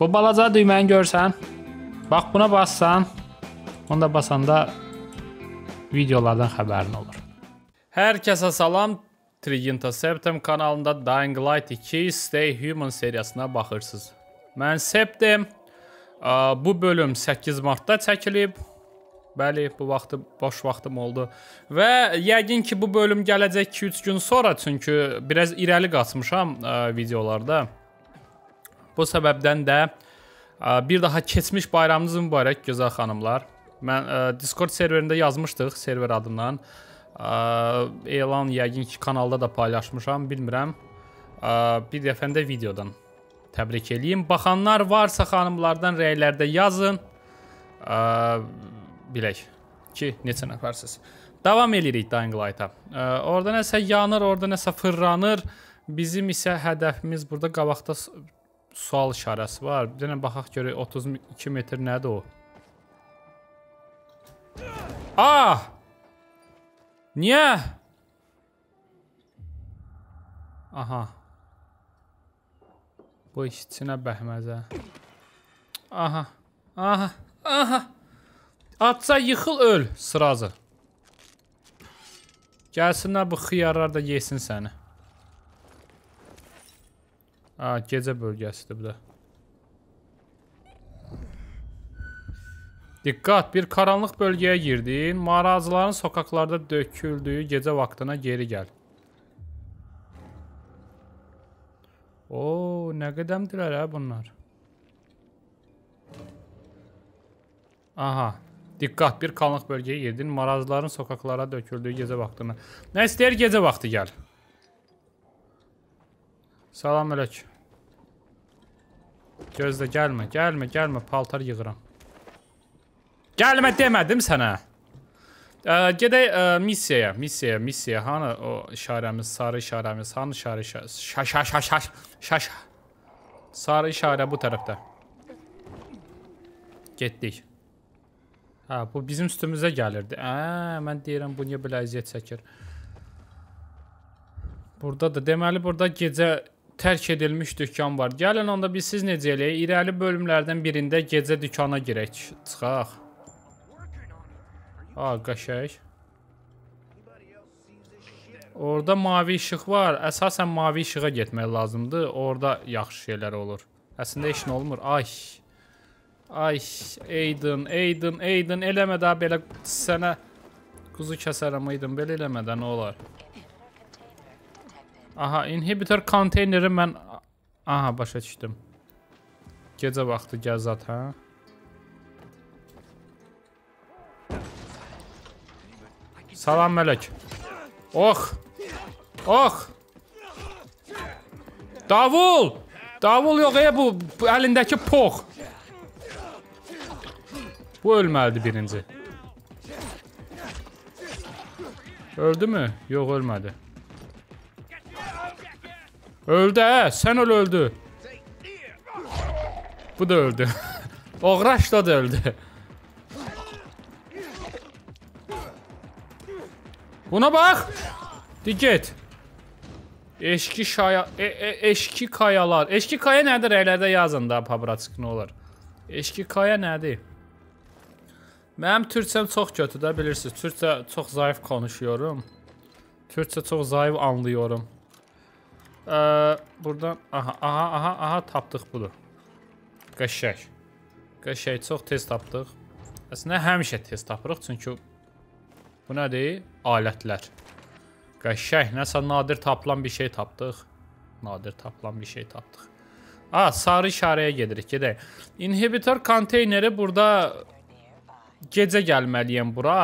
Bu balaca düyməni görsən. Bax buna bassan, onda basanda videolardan xəbərin olur. Hər kəsə salam. Triginta Septem kanalında Dying Light 2 Stay Human seriyasına baxırsınız. Mən Septem. Bu bölüm 8 martda çəkilib. Bəli, bu vaxtı boş vaxtım oldu. Və yəqin ki, bu bölüm gələcək 2-3 gün sonra, çünki biraz irəli qaçmışam videolarda. Bu səbəbdən də e, bir daha keçmiş bayramınız mübarək gözəl xanımlar. Mən ə, e, Discord serverində yazmışdıq server adından. Ə, e, elan yəqin ki kanalda da paylaşmışam, bilmirəm. Ə, bir dəfəndə videodan təbrik eləyim. Baxanlar varsa xanımlardan rəylərdə yazın. Ə, bilək ki, neçə nəfərsiz. Davam eləyirik Dying Light-a. Orda nəsə yanır, orada nəsə fırlanır. Bizim isə hədəfimiz burada qabaqda sual işarəsi var. Bir dənə baxaq görək 32 metr nədir o? Ah! Niyə? Aha. Bu işçinə bəhməzə. Hə? Aha. Aha. Aha. Atsa yıxıl öl sırazı. Gəlsinlər bu xiyarlar da yesin səni. Ha, gecə bölgəsidir bu da. Diqqət, bir qaranlıq bölgəyə girdin. Maracıların sokaqlarda döküldüyü gecə vaxtına geri gəl. O, nə qədəmdirlər hə bunlar? Aha. Diqqət, bir qaranlıq bölgəyə girdin. Maracıların sokaqlara döküldüyü gecə vaxtına. Nə istəyir gecə vaxtı gəl. Salam ələk. Gözlə, gəlmə, gəlmə, gəlmə, paltar yığıram. Gəlmə demədim sənə. Ə, gedək ə, missiyaya, missiyaya, missiyaya. Hanı o işarəmiz, sarı işarəmiz, hanı işarə işarəsi? Şaş, şaş, şaş, şaş, şaş. Sarı işarə bu tərəfdə. Getdik. Hə, bu bizim üstümüzə gəlirdi. Ə, mən deyirəm, bu niyə belə əziyyət çəkir? Burada da, deməli, burada gecə tərk edilmiş dükkan var. Gəlin onda biz siz necə eləyək? İrəli bölümlərdən birində gecə dükkana girək, çıxaq. A, qəşəng. Orda mavi işıq var. Əsasən mavi işığa getmək lazımdır. Orda yaxşı şeylər olur. Əslində işin olmur. Ay. Ay, Aiden, Aiden, Aiden eləmə də belə sənə quzu kəsərəm Aiden. Belə eləmə də nə olar? Aha, inhibitor konteyneri mən... Aha, başa düşdüm. Gecə vaxtı gəzat, hə? Salam, mələk. Ox! Ox! Davul! Davul yox, e, bu, bu əlindəki pox. Bu ölməlidir birinci. Öldü mü? Yox, ölmədi. Öldü hə, sən öl öldü. Bu da öldü. Oğraş da da öldü. Buna bax. Diqqət. Eşki şaya e, e, eşki kayalar. Eşki kaya nədir? Rəylərdə yazın da pabraçıq nə olur. Eşki kaya nədir? Mənim türkçəm çox kötü də bilirsiniz. Türkçə çox zayıf konuşuyorum. Türkçə çox zayıf anlıyorum. Ee, buradan aha aha aha aha tapdıq budur. Qəşəng. Qəşəng çox tez tapdıq. Əslində həmişə tez tapırıq çünki bu nədir? Alətlər. Qəşəng, nəsə nadir tapılan bir şey tapdıq. Nadir tapılan bir şey tapdıq. A, sarı işarəyə gedirik, gedək. Inhibitor konteyneri burada gecə gəlməliyəm bura.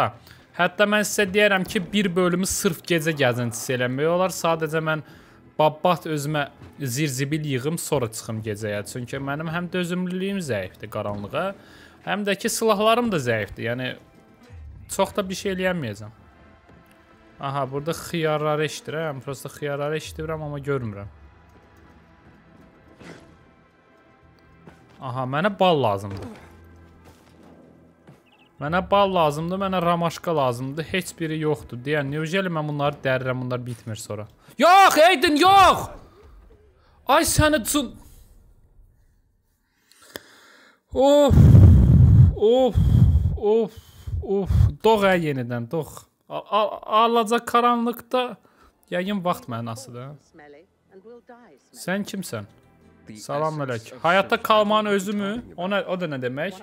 Hətta mən sizə deyərəm ki, bir bölümü sırf gecə gəzintisi eləmək olar. Sadəcə mən Babbat özümə zirzibil yığım, sonra çıxım gecəyə. Çünki mənim həm dözümlülüyüm zəifdir qaranlığa, həm də ki silahlarım da zəifdir. Yəni çox da bir şey eləyəməyəcəm. Aha, burada xiyarları eşidirəm. Prosta xiyarları eşidirəm, amma görmürəm. Aha, mənə bal lazımdır. Mənə bal lazımdır, mənə ramaşka lazımdır. Heç biri yoxdur. Deyən, necə elə mən bunları dərirəm, bunlar bitmir sonra. Yox, Aiden, yox! Ay səni cın... Of, of, of, of. Doğ ə yenidən, doğ. Alaca qaranlıqda yəqin vaxt mənasıdır. Sən kimsən? Salam mələk. Həyatda qalmağın özü mü? O, nə, o da nə demək?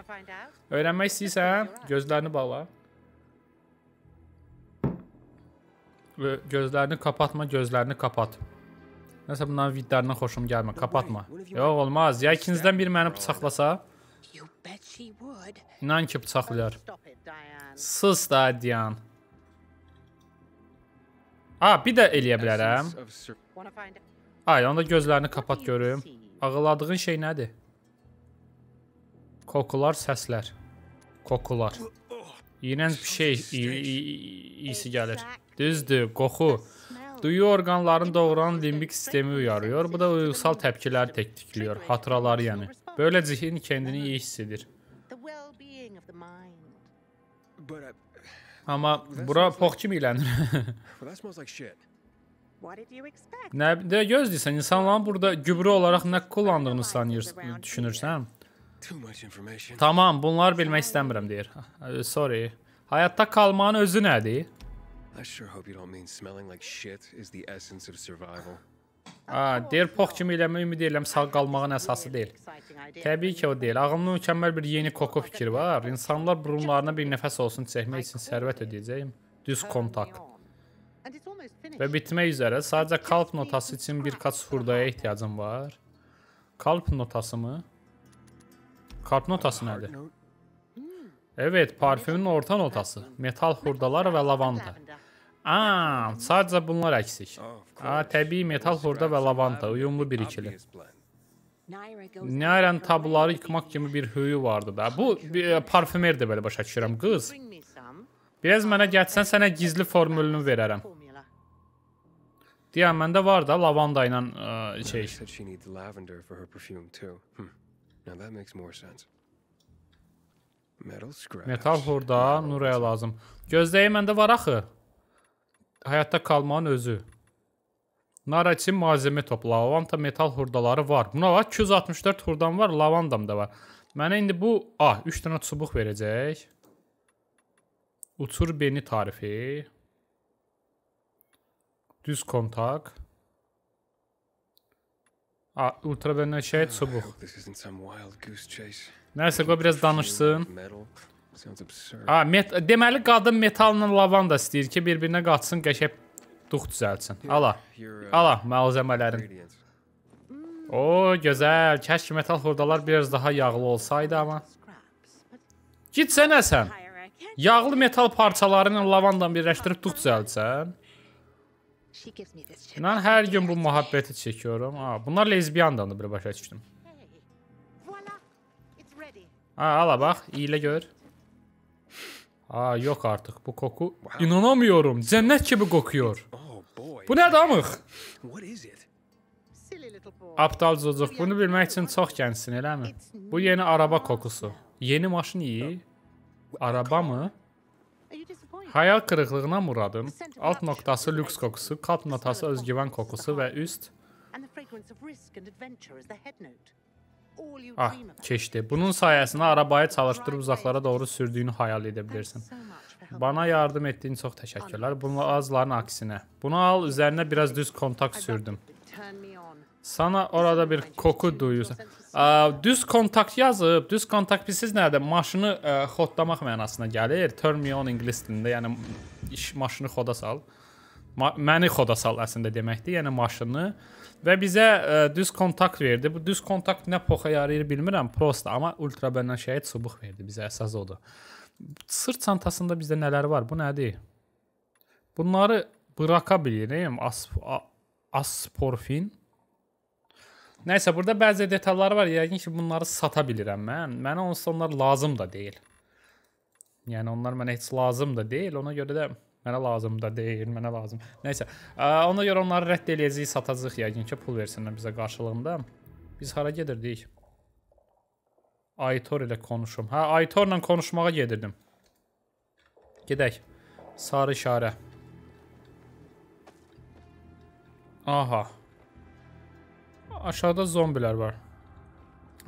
Öyrənmək istəyirsən, gözlərini bağla. və gözlərini kapatma, gözlərini kapat. Nəsə bunların vidlərindən xoşum gəlmir. Kapatma. Yox, olmaz. Ya ikinizdən biri məni bıçaqlasa? İnan ki, bıçaqlayar. Sus da, Diyan. A, bir də eləyə bilərəm. Ay, onda gözlərini kapat görüm. Ağladığın şey nədir? Kokular, səslər. Kokular. İyrənc bir şey iyisi gəlir. Düzdür, qoxu. Duyu orqanlarını doğuran limbik sistemi uyarıyor. Bu da uyğusal təpkiləri təkdikləyir, xatıraları yəni. Belə zihin kəndini iyi hiss edir. Amma bura pox kimi ilənir. Nə də gözləyirsən, insanların burada gübrə olaraq nə kullandığını sanırsan, düşünürsən? Tamam, bunları bilmək istəmirəm deyir. Sorry. Həyatda qalmanın özü nədir? I sure hope you don't mean smelling like shit is the essence of survival. A, deyir pox kimi eləmək ümid edirəm sağ qalmağın əsası deyil. Təbii ki, o deyil. Ağlımda mükəmməl bir yeni koko fikri var. İnsanlar burunlarına bir nəfəs olsun çəkmək üçün sərvət ödəyəcəyim. Düz kontak. Və bitmək üzrə sadəcə kalp notası üçün bir kaç hurdaya ehtiyacım var. Kalp notası mı? Kalp notası nədir? Evet, parfümün orta notası. Metal xurdalar və lavanda. Aa, sadəcə bunlar əksik. Aa, təbii metal xurda və lavanda, uyumlu bir ikili. Nayran tabları yıkmaq kimi bir hüyü vardı da. Bu e, parfümerdir belə başa düşürəm, qız. Biraz mənə gəlsən, sənə gizli formülünü verərəm. Deyəm, məndə var da lavanda ilə e, şey. Hmm. Now that makes more sense. Metal hurda, Nuraya lazım. Gözləyi məndə var axı. Hayatta qalmağın özü. Nara için malzeme topla. Lavanta metal hurdaları var. Buna bax 264 hurdam var, lavandam da var. Mənə indi bu, ah, 3 tane çubuq verəcək. Uçur beni tarifi. Düz kontak. Ah, ultra benden şey çubuq. Nəsə qoy biraz danışsın. A, met deməli qadın metalla lavanda istəyir ki, bir-birinə qatsın, qəşəng dux düzəlsin. Ala. Ala malzemələrin. O, gözəl. Kəşk metal xurdalar biraz daha yağlı olsaydı amma. Gitsən əsən. Yağlı metal parçaları ilə lavandan birləşdirib dux düzəldsən. Mən hər gün bu muhabbeti çəkiyorum. Ha, bunlar lezbiyandandır, bir başa düşdüm. Ha ala bak iyile gör. Aa yok artık bu koku. İnanamıyorum cennet gibi kokuyor. Oh, bu ne damıq? Aptal Cocuk bunu bilmək üçün çox gəncsin eləmi? Bu yeni araba kokusu. Yeni maşın iyi. Oh. Araba mı? Hayal kırıklığına muradım. Alt noktası lüks kokusu, kalp notası özgüven kokusu ve üst Ah, keçdi. Bunun sayəsində arabayı çalışdırıb uzaqlara doğru sürdüyünü xəyal edə bilirsən. Bana yardım etdiyin çox təşəkkürlər. Bunun azların aksinə. Bunu al, üzərinə biraz düz kontakt sürdüm. Sana orada bir koku duyuyorsan. Düz kontakt yazıb, düz kontakt bilsiz nədir? Maşını ə, e, xodlamaq mənasına gəlir. Turn me on ingilis dilində, yəni iş maşını xoda sal. Ma məni xoda sal əslində deməkdir. Yəni maşını ə, Və bizə ə, e, düz kontakt verdi. Bu düz kontakt nə poxa yarayır bilmirəm, prosta, amma ultra bəndən şəhid subuq verdi bizə əsas odur. Sırt çantasında bizdə nələr var? Bu nədir? Bunları bıraka bilirim. Asp asporfin. Nəysə, burada bəzi detallar var. Yəqin ki, bunları sata bilirəm mən. Mənə onsuz onlar lazım da deyil. Yəni onlar mənə heç lazım da deyil. Ona görə də Mənə lazım da deyil, mənə lazım. Nəysə, ona görə onları rədd eləyəcəyik, satacağıq yəqin ki, pul versinlər bizə qarşılığında. Biz hara gedirdik? Aytor ilə konuşum. Hə, Aytorla konuşmağa gedirdim. Gedək. Sarı işarə. Aha. Aşağıda zombilər var.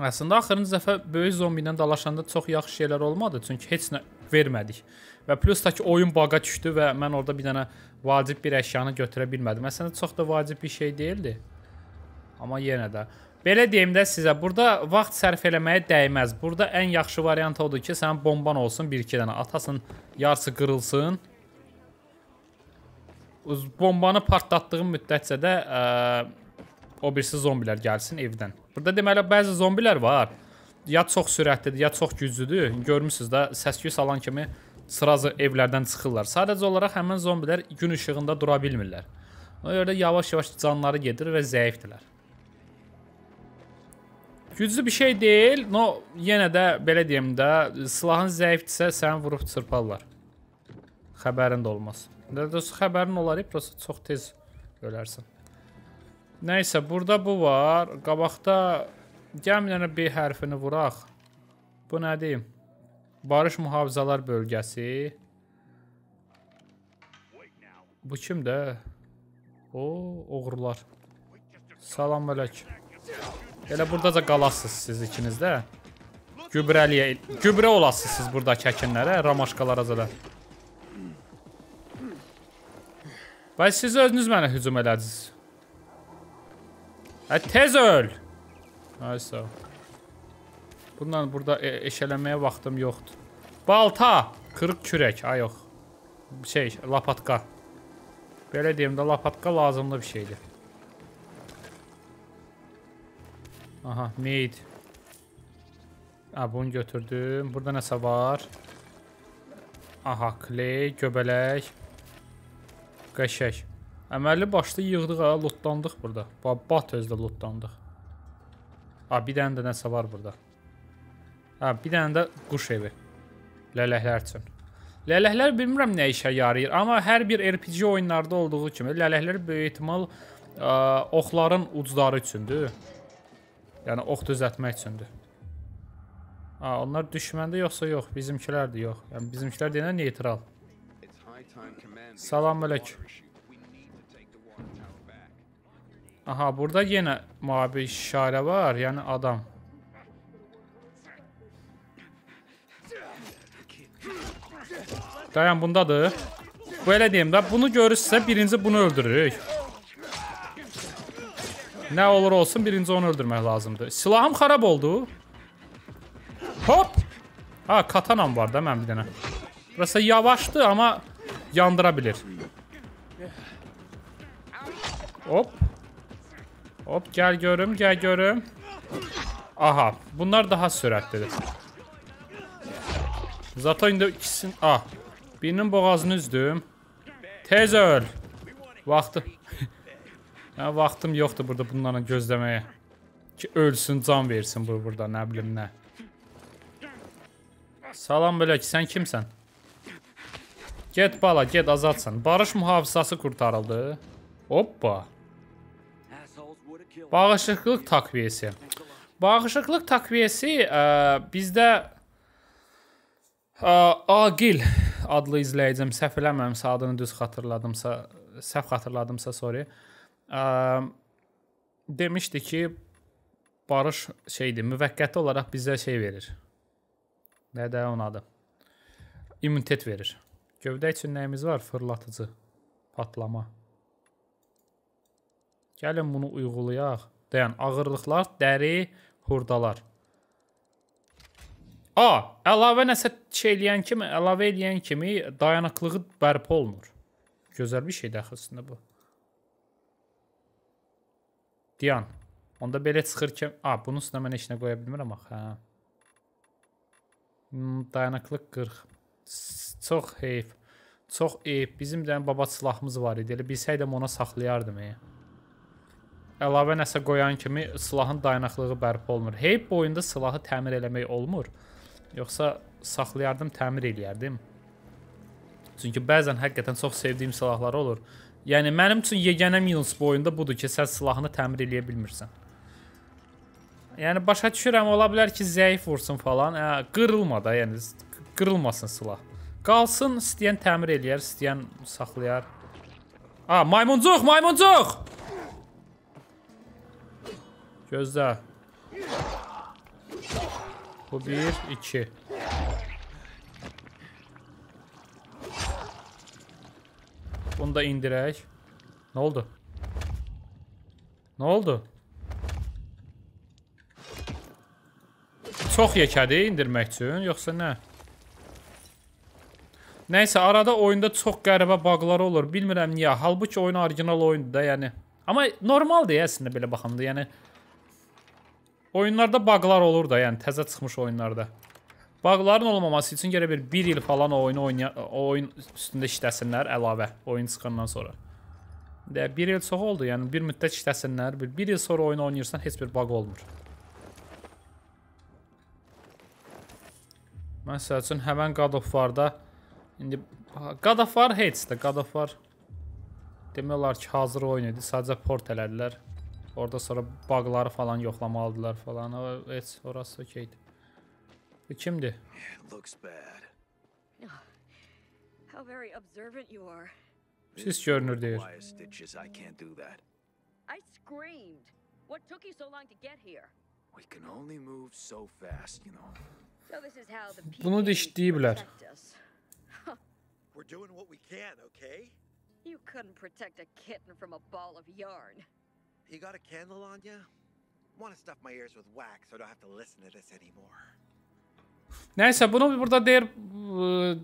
Əslində, axırıncı dəfə böyük zombi ilə dalaşanda çox yaxşı şeylər olmadı. Çünki heç nə vermədik. Və plus da ki oyun baqa düşdü və mən orada bir dənə vacib bir əşyanı götürə bilmədim. Əslində çox da vacib bir şey deyildi. Amma yenə də Belə deyim də sizə, burada vaxt sərf eləməyə dəyməz. Burada ən yaxşı variant odur ki, sənin bomban olsun 1-2 dənə. Atasın yarısı qırılsın. Uz bombanı partlatdığın müddətcə də ə, o birisi zombilər gəlsin evdən. Burada deməli bəzi zombilər var ya çox sürətlidir, ya çox güclüdür. Görmüsüz də səs-küy salan kimi sıraza evlərdən çıxırlar. Sadəcə olaraq həmin zombilər gün işığında dura bilmirlər. Ona görə də yavaş-yavaş canları gedir və zəifdirlər. Güclü bir şey deyil, no yenə də belə deyim də, silahın zəifdirsə səni vurub çırparlar. Xəbərin də olmaz. Də dost xəbərin olar, prosta çox tez ölərsən. Nəysə, burada bu var. Qabaqda Gəlin B hərfini vuraq. Bu nədir? Barış mühafizələr bölgəsi. Bu kimdə? O, oğurlar. Salam mələk. Elə burdaca qalasız siz ikiniz də. Gübrəliyə, gübrə olasız siz burada kəkinlərə, ramaşkalara zələ. Və siz özünüz mənə hücum elədiniz. Ə, tez öl! Ay sağ ol. Bununla burada e eşələməyə vaxtım yoxdur. Balta! Qırıq kürək. Ay yox. Şey, lapatka. Belə deyim də lapatka lazımlı bir şeydir. Aha, meyd. Ha, bunu götürdüm. Burada nəsə var. Aha, kley, göbələk. Qəşək. Əməlli başlı yığdıq, ha, lootlandıq burada. Bat özdə lootlandıq. Ha, bir dənə də nəsə var burada. Ha, bir dənə də quş evi. Lələklər üçün. Lələklər bilmirəm nə işə yarayır, amma hər bir RPG oyunlarda olduğu kimi lələklər böyük ehtimal ə, oxların ucları üçündür. Yəni ox düzəltmək üçündür. Ha, onlar düşməndə yoxsa yox, bizimkilərdir yox. Yəni bizimkilər deyəndə neytral. Salam əleykum. Aha burada yine mavi işare var. Yani adam. Dayan bundadır. Böyle diyeyim de bunu görürse birinci bunu öldürürük. Ne olur olsun birinci onu öldürmek lazımdır. Silahım xarab oldu. Hop. Ha katanam var da mən bir dənə. Burası yavaşdı ama yandırabilir. Hop. Hop gel görüm gel görüm. Aha bunlar daha sürətlidir. Zato indi ikisini... Ah birinin boğazını üzdüm. Tez öl. Vaxtı... Hə, vaxtım yoxdur burada bunlarla gözləməyə. Ki ölsün, can versin bu burada, nə bilim nə. Salam bələk, sən kimsən? Get bala, get azadsan. Barış mühafizası qurtarıldı. Hoppa. Bağışıqlıq takviyesi. Bağışıqlıq takviyesi ə, e, bizdə ə, e, Agil adlı izləyicim səhv eləməmsə adını düz xatırladımsa, səhv xatırladımsa sorry. Ə, e, demişdi ki, barış şeydir, müvəqqəti olaraq bizə şey verir. Nə də onun adı. İmmunitet verir. Gövdə üçün nəyimiz var? Fırlatıcı, patlama. Gəlin bunu uyğulayaq. Dayan, ağırlıqlar, dəri, hurdalar. A, əlavə nəsə şey eləyən kimi, əlavə eləyən kimi dayanıqlığı bərpa olunur. Gözəl bir şeydir əxəslində bu. Diyan. Onda belə çıxır ki, a, bunun üstünə mən heç nə qoya bilmirəm axı, hə. Hmm, dayanıqlıq 40. Çox heyf. Çox eyib. Bizim də yəni baba silahımız var idi. Elə bilsəydim ona saxlayardım, yəni. Əlavə nəsə qoyan kimi silahın dayanıqlığı bərpa olunur. Heyp boyunda silahı təmir eləmək olmur. Yoxsa saxlayardım, təmir eləyərdim. Çünki bəzən həqiqətən çox sevdiyim silahlar olur. Yəni mənim üçün yeganə minus bu oyunda budur ki, sən silahını təmir eləyə bilmirsən. Yəni başa düşürəm, ola bilər ki, zəif vursun falan. Hə, qırılma da, yəni qırılmasın silah. Qalsın, istəyən təmir eləyər, istəyən saxlayar. A, maymuncuq, maymuncuq! Gözlə. Bu bir, iki. Bunu da indirək. Nə oldu? Nə oldu? Çox yekədi indirmək üçün, yoxsa nə? Nəysə, arada oyunda çox qəribə bağları olur. Bilmirəm niyə. Halbuki oyun orijinal oyundur da, yəni. Amma normaldır əslində belə baxanda, yəni. Oyunlarda baqlar olur da, yəni təzə çıxmış oyunlarda. Baqların olmaması üçün gərək bir 1 il falan o oyunu oynaya o oyun üstündə işləsinlər əlavə oyun çıxandan sonra. Də 1 il çox oldu, yəni bir müddət işləsinlər. 1 il sonra oyunu oynayırsan heç bir baq olmur. Məsəl üçün həmən God of War-da indi God of War heç də God of War demək olar ki, hazır oyun idi, sadəcə port elədilər. Orada sonra bugları falan yoxlamalıdılar falan. O heç orası okeydi. Bu kimdi? Siz görünür deyir. I screamed. What took you so long to get here? We can only move so fast, you know. So this is how the Bunu e dişleyiblər. We're doing what we can, okay? You couldn't protect a kitten from a ball of yarn. You got a candle on you? Want to stuff my ears with wax so I don't have to listen to this anymore. Neyse bunu burada der e,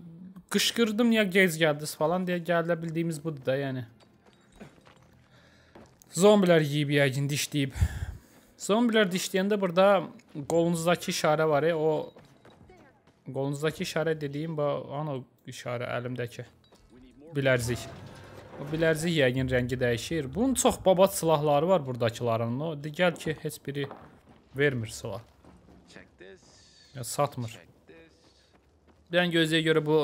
kışkırdım ya gez geldiniz falan diye gelebildiğimiz budur da yani. Zombiler yiyib yəqin dişləyib. Zombiler dişləyəndə burada qolunuzdakı işare var ya, o qolunuzdakı işare dediğim bu ana işarə əlimdəki bilərzik. O bilərzik yəqin rəngi dəyişir. Bunun çox babat silahları var buradakıların. O gəl ki, heç biri vermir silah. Ya satmır. Bilən gözləyə görə bu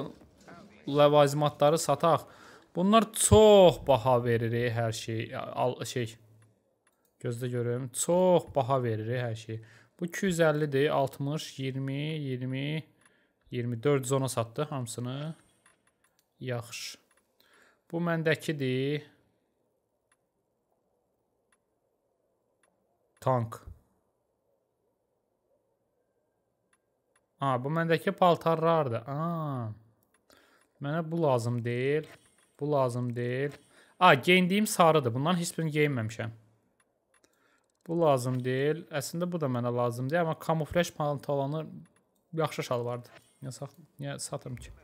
ləvazimatları sataq. Bunlar çox baha verir e, hər şey. Al şey. Gözlə görüm. Çox baha verir e, hər şey. Bu 250-dir. 60, 20, 20, 24 zona satdı hamısını. Yaxşı. Bu məndəkidir. Tank. A, bu məndəki paltarlardır. A. Mənə bu lazım deyil. Bu lazım deyil. A, geyindiyim sarıdır. Bundan heç birini geyinməmişəm. Bu lazım deyil. Əslində bu da mənə lazım deyil, amma kamuflyaj pantolonu yaxşı şalvardır. Niyə, niyə satırım ki?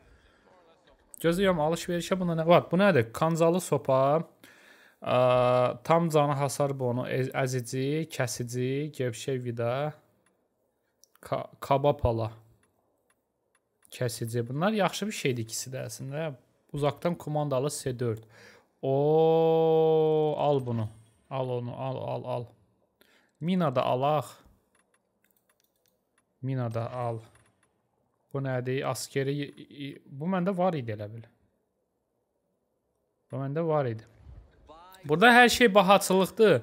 Gözləyirəm alış-verişə buna nə? Bax, bu nədir? Kancalı sopa, ə, tam canı hasar bonu, e, əzici, kəsici, gevşək vida, ka kabapala. Kəsici. Bunlar yaxşı bir şeydir ikisi də əslində. Uzaqdan komandalı S4. O, al bunu. Al onu, al, al, al. Mina da alaq. Mina da al. Bu nədir? Askeri bu məndə var idi elə bil. Bu məndə var idi. Burada hər şey bahaçılıqdır.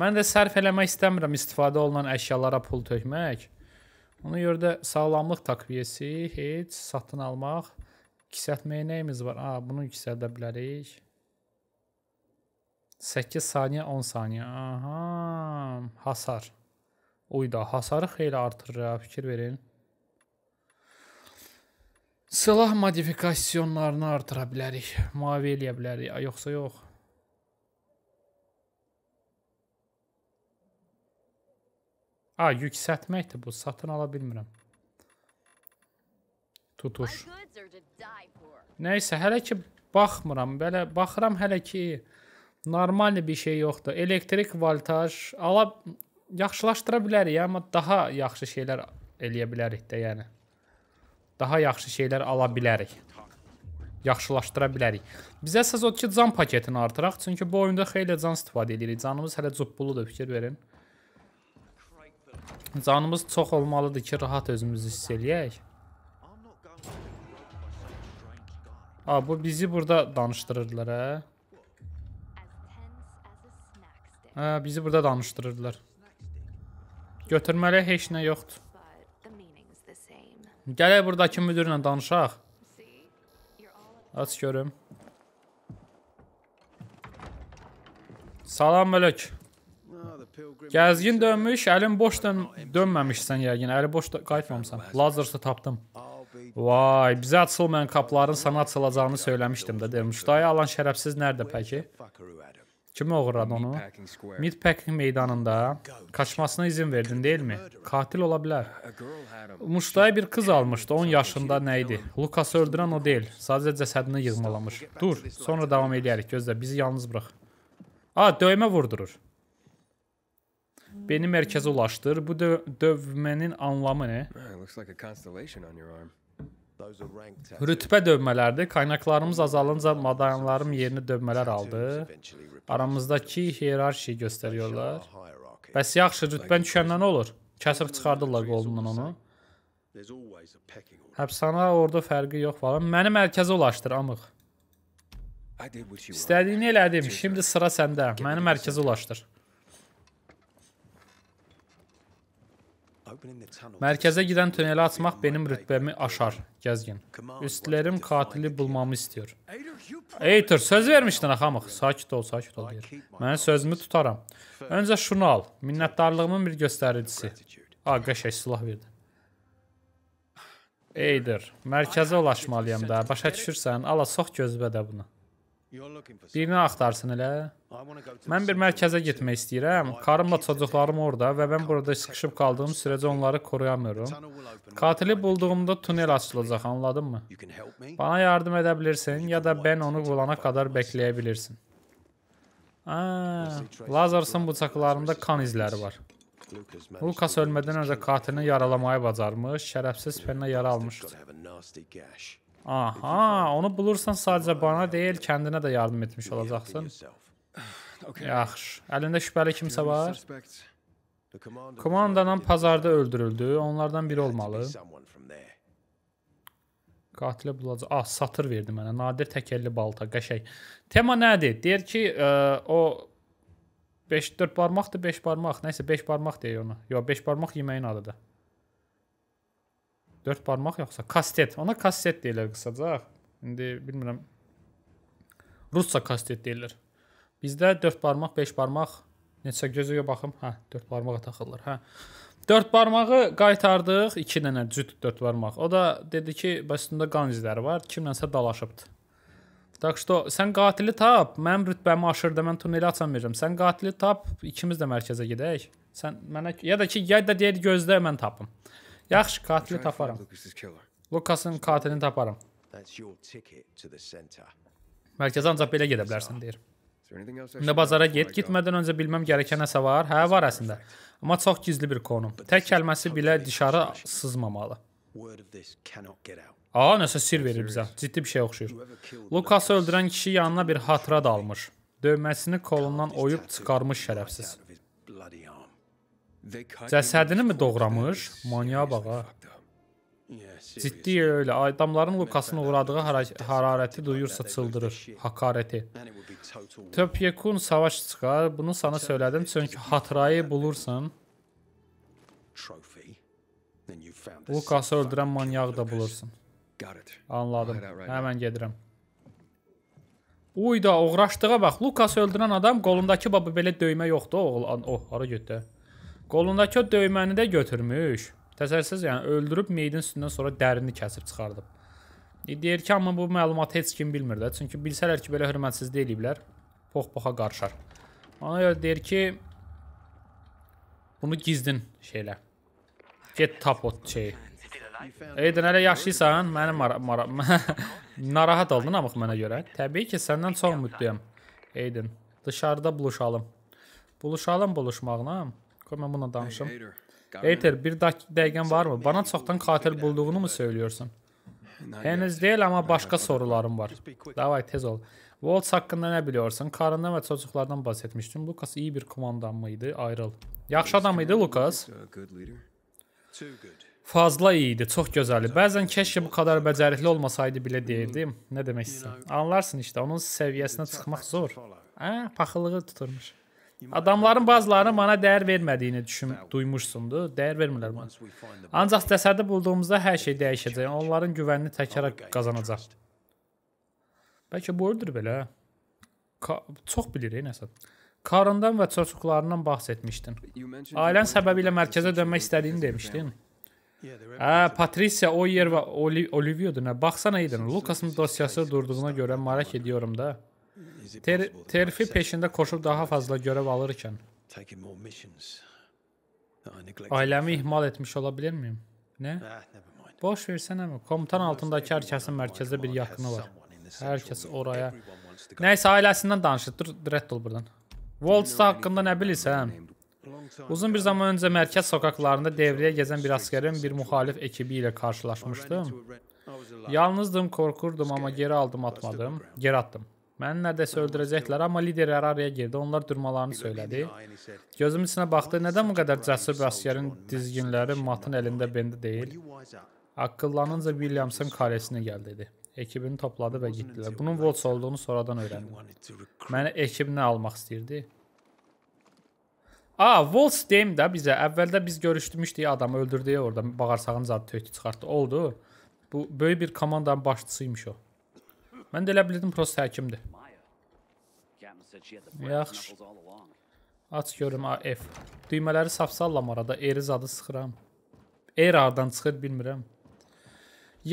Mən də sərf eləmək istəmirəm istifadə olunan əşyalara pul tökmək. Ona görə də sağlamlıq takviyesi, heç satın almaq, kisət meynəyimiz var. A, bunu kisədə bilərik. 8 saniyə, 10 saniyə. Aha, hasar. Uyda, hasarı xeyli artırır, fikir verin silah modifikasiyalarını artıra bilərik, mavi eləyə bilərik, yoxsa yox. A, yüksətməkdir bu, satın ala bilmirəm. Tutuş. Nəysə, hələ ki baxmıram, belə baxıram hələ ki normal bir şey yoxdur. Elektrik voltaj ala yaxşılaşdıra bilərik, amma daha yaxşı şeylər eləyə bilərik də, yəni daha yaxşı şeylər ala bilərik. Yaxşılaşdıra bilərik. Bizə əsas odur ki, can paketini artıraq. Çünki bu oyunda xeyli can istifadə edirik. Canımız hələ cubbuludur, fikir verin. Canımız çox olmalıdır ki, rahat özümüzü hiss eləyək. A, bu bizi burada danışdırırdılar, hə? Hə, bizi burada danışdırırdılar. Götürməli heç nə yoxdur. Gələk buradakı müdürlə danışaq. Aç görüm. Salam mülük. Gəzgin dönmüş, əlin boş dön dönməmişsən yəqin. Əli boş qayıtmamısan. Lazersı tapdım. Vay, bizə açılmayan kapların sana açılacağını söyləmişdim də demiş. Dayı alan şərəfsiz nədir pəki? Kimi oğurladı onu? Meatpacking meydanında kaçmasına izin verdin deyilmi? Katil ola bilər. Muşdaya bir qız almışdı 10 yaşında nə idi? Lukası öldürən o deyil. Sadəcə cəsədini yığmalamış. Dur, sonra davam edərik. Gözlə, bizi yalnız burax. A, döymə vurdurur. Beni mərkəzə ulaşdır. Bu dö dövmənin anlamı nə? Looks like a constellation on your arm. Rütbə dövmələrdir. Qaynaqlarımız azalınca madayanlarım yerini dövmələr aldı. Aramızdakı hierarxiya göstəriyorlar. Bəs yaxşı, rütbən düşəndə nə olur? Kəsib çıxardırlar qolundan onu. Həbsxana orada fərqi yox falan. Məni mərkəzə ulaşdır, amıq. İstədiyini elədim. Şimdi sıra səndə. Məni mərkəzə ulaşdır. Mərkəzə gedən tuneli açmaq benim rütbəmi aşar, gəzgin. Üstlərim qatili bulmamı istəyir. Eytor, söz vermişdin axamıq. Sakit ol, sakit ol deyir. Mən sözümü tutaram. Öncə şunu al. Minnətdarlığımın bir göstəricisi. A, qəşək silah verdi. Eydir, mərkəzə ulaşmalıyam da. Başa düşürsən, ala sox gözbə də bunu. Birini axtarsın elə. Mən bir mərkəzə getmək istəyirəm. Karımla çocuqlarım orada və mən burada sıxışıb qaldığım sürəcə onları qoruyamıyorum. Katili bulduğumda tunel açılacaq, anladınmı? Bana yardım edə bilirsən ya da mən onu bulana qədər bəkləyə bilirsən. Lazarsın bıçaqlarında qan izləri var. Lukas ölmədən öncə katilini yaralamayı bacarmış, şərəfsiz fenlə yara almışdı. Aha, onu bulursan sadəcə bana deyil, kəndinə də yardım etmiş olacaqsan. Yaxşı. Əlində şübhəli kimsə var? Komandanın pazarda öldürüldü. Onlardan biri olmalı. Qatilə bulacaq. Ah, satır verdi mənə. Nadir təkəlli balta, qəşəng. Tema nədir? Deyir ki, ə, e, o 5 4 barmaqdır, 5 barmaq. Nəysə 5 barmaq deyir ona. Yox, 5 barmaq yeməyin adıdır. Dörd barmaq yoxsa kastet. Ona kastet deyirlər qısaca. İndi bilmirəm. Rusca kastet deyirlər. Bizdə 4 barmaq, 5 barmaq neçə gözə baxım. Hə, 4 barmağa taxırlar. Hə. 4 barmağı qaytardıq, 2 dənə cüt 4 barmaq. O da dedi ki, bəs üstündə qan izləri var, kimlənsə dalaşıbdı. Так что sən qatili tap, mənim rütbəmi aşırdı, mən tuneli açamayacağam. Sən qatili tap, ikimiz də mərkəzə gedək. Sən mənə ya da ki, ya da deyir gözlə mən tapım. Yaxşı, katili taparam. Lukasın katilini taparam. Mərkəzə ancaq belə gedə bilərsən, deyir. İndi bazara oh get, getmədən öncə bilməm gərəkən nəsə var. Hə, var əslində. Amma çox gizli bir konu. Tək kəlməsi bilə dışarı sızmamalı. Aa, nəsə sir verir bizə. Ciddi bir şey oxşuyur. Lukası öldürən kişi yanına bir hatıra da almış. Dövməsini kolundan oyub çıxarmış şərəfsiz. Cəsədini mi doğramış? Manya bağa. Ciddi elə adamların Lukasın uğradığı hara hararəti duyursa çıldırır, hakarəti. Töpyekun savaş çıxar. Bunu sana söylədim çünki hatırayı bulursan. Lukası öldürən manyağı da bulursun. Anladım. Həmən gedirəm. Uy da, oğraşdığa bax. Lukası öldürən adam qolundakı baba belə döymə yoxdur. Oğlan, oh, hara getdi? Qolundakı o döyməni də götürmüş. Təsərsüz, yəni öldürüb meydin üstündən sonra dərini kəsib çıxardıb. E, deyir ki, amma bu məlumatı heç kim bilmir də. Çünki bilsələr ki, belə hörmətsiz deyiliblər, pox-poxa qarışar. Ona görə deyir ki, bunu gizdin şeylə. Get tap o şeyi. Eydən hələ yaşıysan, mənim mara, mara narahat oldun amıq mənə görə. Təbii ki, səndən çox müddəyəm. Eydən, dışarıda buluşalım. Buluşalım buluşmaqla. Qoy mən buna danışım. Eyter, bir dəqiqən varmı? Bana çoxdan qatil bulduğunu mu söylüyorsun? Henüz deyil, amma başqa sorularım var. Davay, tez ol. Waltz haqqında nə biliyorsun? Karından və çocuqlardan bahs etmişdim. Lukas iyi bir komandan mıydı? Ayrıl. Yaxşı adam idi Lukas. Fazla iyiydi, çox gözəli. Bəzən keşke bu qədər bəcərikli olmasaydı belə deyirdim. Nə demək istəyirəm? Anlarsın işte, onun səviyyəsinə çıxmaq zor. Hə, paxıllığı tuturmuş. Adamların bazılarını mənə dəyər vermədiyini düşün, duymuşsundur. Dəyər vermirlər mənə. Ancaq dəstədə bulduğumuzda hər şey dəyişəcək. Onların güvənini təkrar qazanacaq. Bəlkə bu öldür belə. Ka çox bilir nəsə. Karından və çocuqlarından bəhs etmişdin. Ailən səbəbi ilə mərkəzə dönmək istədiyini demişdin. Hə, Patricia Oyer və Olivio-dur nə? Baxsana idin. Lukasın dosyası durduğuna görə maraq ediyorum da. Ter terfi peşində koşub daha fazla görəv alırkən ailəmi ihmal etmiş ola bilərmiyim? Nə? Ah, Boş versənəmi? Komutan altındakı hər kəsin mərkəzdə bir yaxını var. Hər kəs oraya. Nəysə ailəsindən danışır. Dur, rədd ol burdan. Waltz haqqında nə bilirsən? Hə? Uzun bir zaman öncə mərkəz sokaqlarında devriyə gəzən bir asgərin bir müxalif ekibi ilə qarşılaşmışdım. Yalnızdım, qorxurdum, amma geri aldım, atmadım. Geri atdım. Məni nədəsə öldürəcəklər, amma liderlər araya girdi. Onlar durmalarını söylədi. Gözümün içinə baxdı. Nədən bu qədər cəsur əsgərin dizginləri Matın əlində bendə deyil? Ağıllanınca Williamson karyesinə gəl dedi. Ekibini topladı və getdilər. Bunun Volts olduğunu sonradan öyrəndim. Məni ekibinə almaq istəyirdi. A, Volts deyim də bizə. Əvvəldə biz görüşdümüşdük adamı öldürdüyə orada bağırsağın zadı tökdü çıxartdı. Oldu. Bu böyük bir komandanın başçısıymış o. Mən də elə bilirdim prosta həkimdir. Yaxşı. Aç görüm AF. Düymələri sapsallam arada. Eri zadı sıxıram. Er hardan çıxır bilmirəm.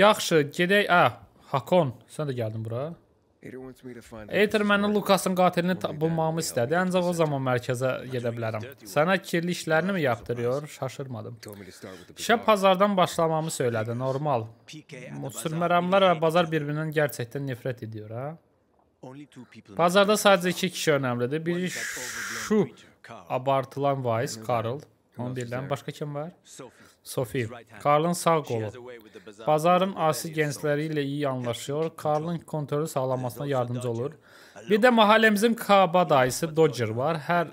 Yaxşı, gedək. A, Hakon, sən də gəldin bura. Eterməni Lukasın qatilini bulmağımı istədi, ancaq o zaman mərkəzə gedə bilərəm. Sənə kirli işlərini mi yaptırıyor? Şaşırmadım. İşə pazardan başlamamı söylədi, normal. Sürmərəmlər və bazar bir-birindən gerçəkdən nifrət ediyor, hə? Bazarda sadəcə iki kişi önəmlidir. Biri şu abartılan Weiss, Karl. Onu deyirəm. Başqa kim var? Sofi, Karlın sağ qolu. Bazarın asi gəncləri ilə iyi anlaşıyor, Karlın kontrolü sağlamasına yardımcı olur. Bir də mahalləmizin Kaba dayısı Dodger var. Hər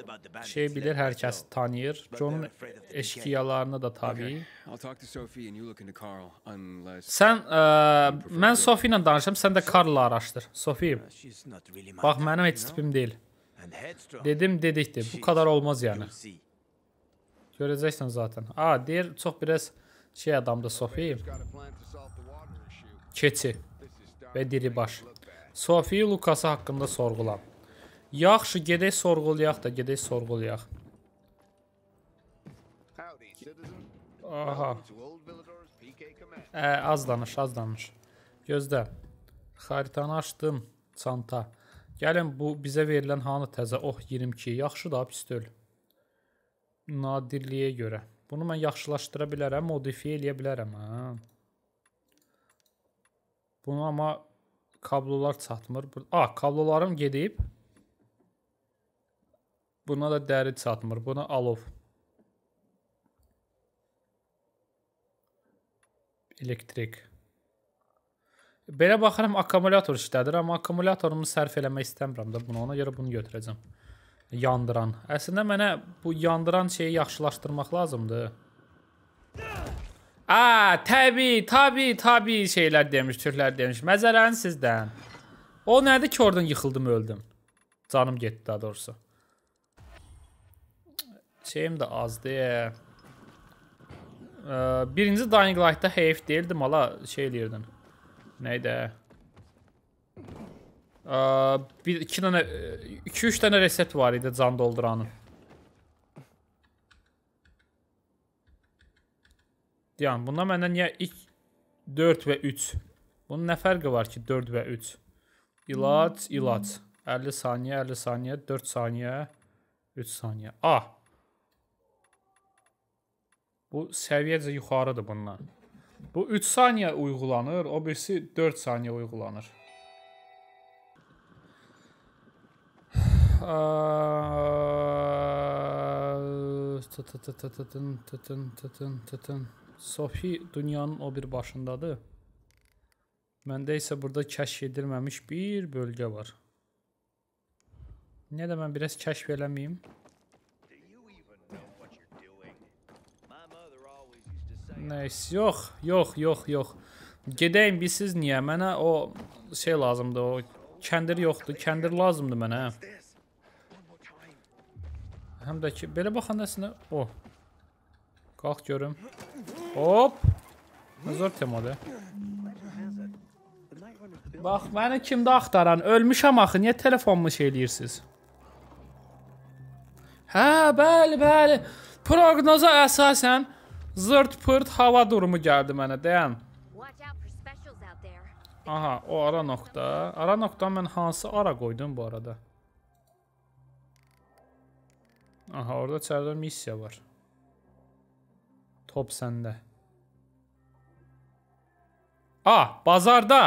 şey bilir, hər kəsi tanıyır. John'un eşkiyalarını da tabii. Sən ə, mən Sofi ilə danışım, sən də Karla araşdır. Sofi. Bax, mənim heç tipim deyil. Dedim, dedikdir. Bu qədər olmaz yəni. Görəcəksən zaten. A, deyir, çox biraz şey adamdır Sofi. Keçi və diribaş. Sofi Lukası haqqında sorğulan. Yaxşı, gedək sorğulayaq da, gedək sorğulayaq. Aha. Ə, az danış, az danış. Gözlə. Xəritəni açdım. Çanta. Gəlin bu bizə verilən hanı təzə? Oh, 22. Yaxşı da, pis deyil nadirliyə görə. Bunu mən yaxşılaşdıra bilərəm, modifiyə eləyə bilərəm, hə. Bunu amma kablolar çatmır. A, kablolarım gedib. Buna da dəri çatmır. Buna alov. Elektrik. Belə baxıram akkumulyator işlədir, amma akkumulatorumu sərf eləmək istəmirəm də bunu. Ona görə bunu götürəcəm yandıran. Əslində mənə bu yandıran şeyi yaxşılaşdırmaq lazımdır. A, təbii, təbii, təbii şeylər demiş, türklər demiş. Məzələn sizdən. O nədir ki, oradan yıxıldım, öldüm. Canım getdi daha doğrusu. Şeyim də azdır. Birinci Dying Light-da heyif deyildim, hala şey eləyirdin. Nəydə? Nəydə? Bir, iki dənə, e, iki üç dənə resept var idi can dolduranın. Yəni, bunda məndə niyə ilk 4 və 3? Bunun nə fərqi var ki, 4 və 3? İlaç, ilaç. 50 saniyə, 50 saniyə, 4 saniyə, 3 saniyə. A. Bu səviyyəcə yuxarıdır bundan. Bu 3 saniyə uyğulanır, o birisi 4 saniyə uyğulanır. Sofi dünyanın o bir başındadır. Məndə isə burada kəşf edilməmiş bir bölgə var. Niyə də mən biraz kəşf eləməyim? Neyse, yox, yox, yox, yox. Gedəyim, biz siz niyə? Mənə o şey lazımdır, o kəndir yoxdur, kəndir lazımdır mənə, hə? Həm də ki, belə baxanda əslində... Oh. Qalx görüm. Hop. Nə zor temadır. Bax, məni kimdə axtaran? Ölmüşəm axı, niyə telefonmu şey eləyirsiniz? Hə, bəli, bəli. Proqnoza əsasən zırt-pırt hava durumu gəldi mənə, deyən. Aha, o ara nöqtə. Ara nöqtə mən hansı ara qoydum bu arada? Aha, orada çərdə missiya var. Top səndə. A, bazarda.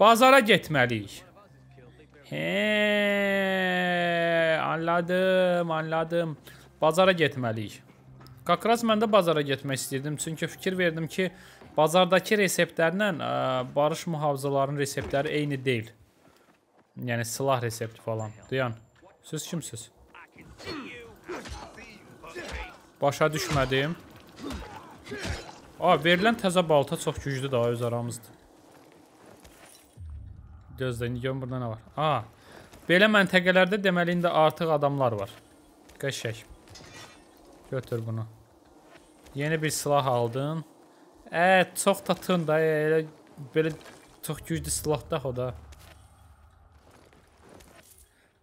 Bazara getməliyik. He, anladım, anladım. Bazara getməliyik. Qaqraz məndə bazara getmək istəyirdim, çünki fikir verdim ki, bazardakı reseptlərlə ə, e, barış mühafizələrinin reseptləri eyni deyil. Yəni silah resepti falan. Duyan, siz kimsiz? Başa düşmədim. A, verilən təzə balta çox güclü daha öz aramızdır. Gözlə, indi görüm burada nə var. A, belə məntəqələrdə deməli indi artıq adamlar var. Qəşək. Götür bunu. Yeni bir silah aldın. Ə, çox tatın da, elə belə çox güclü silah da o da.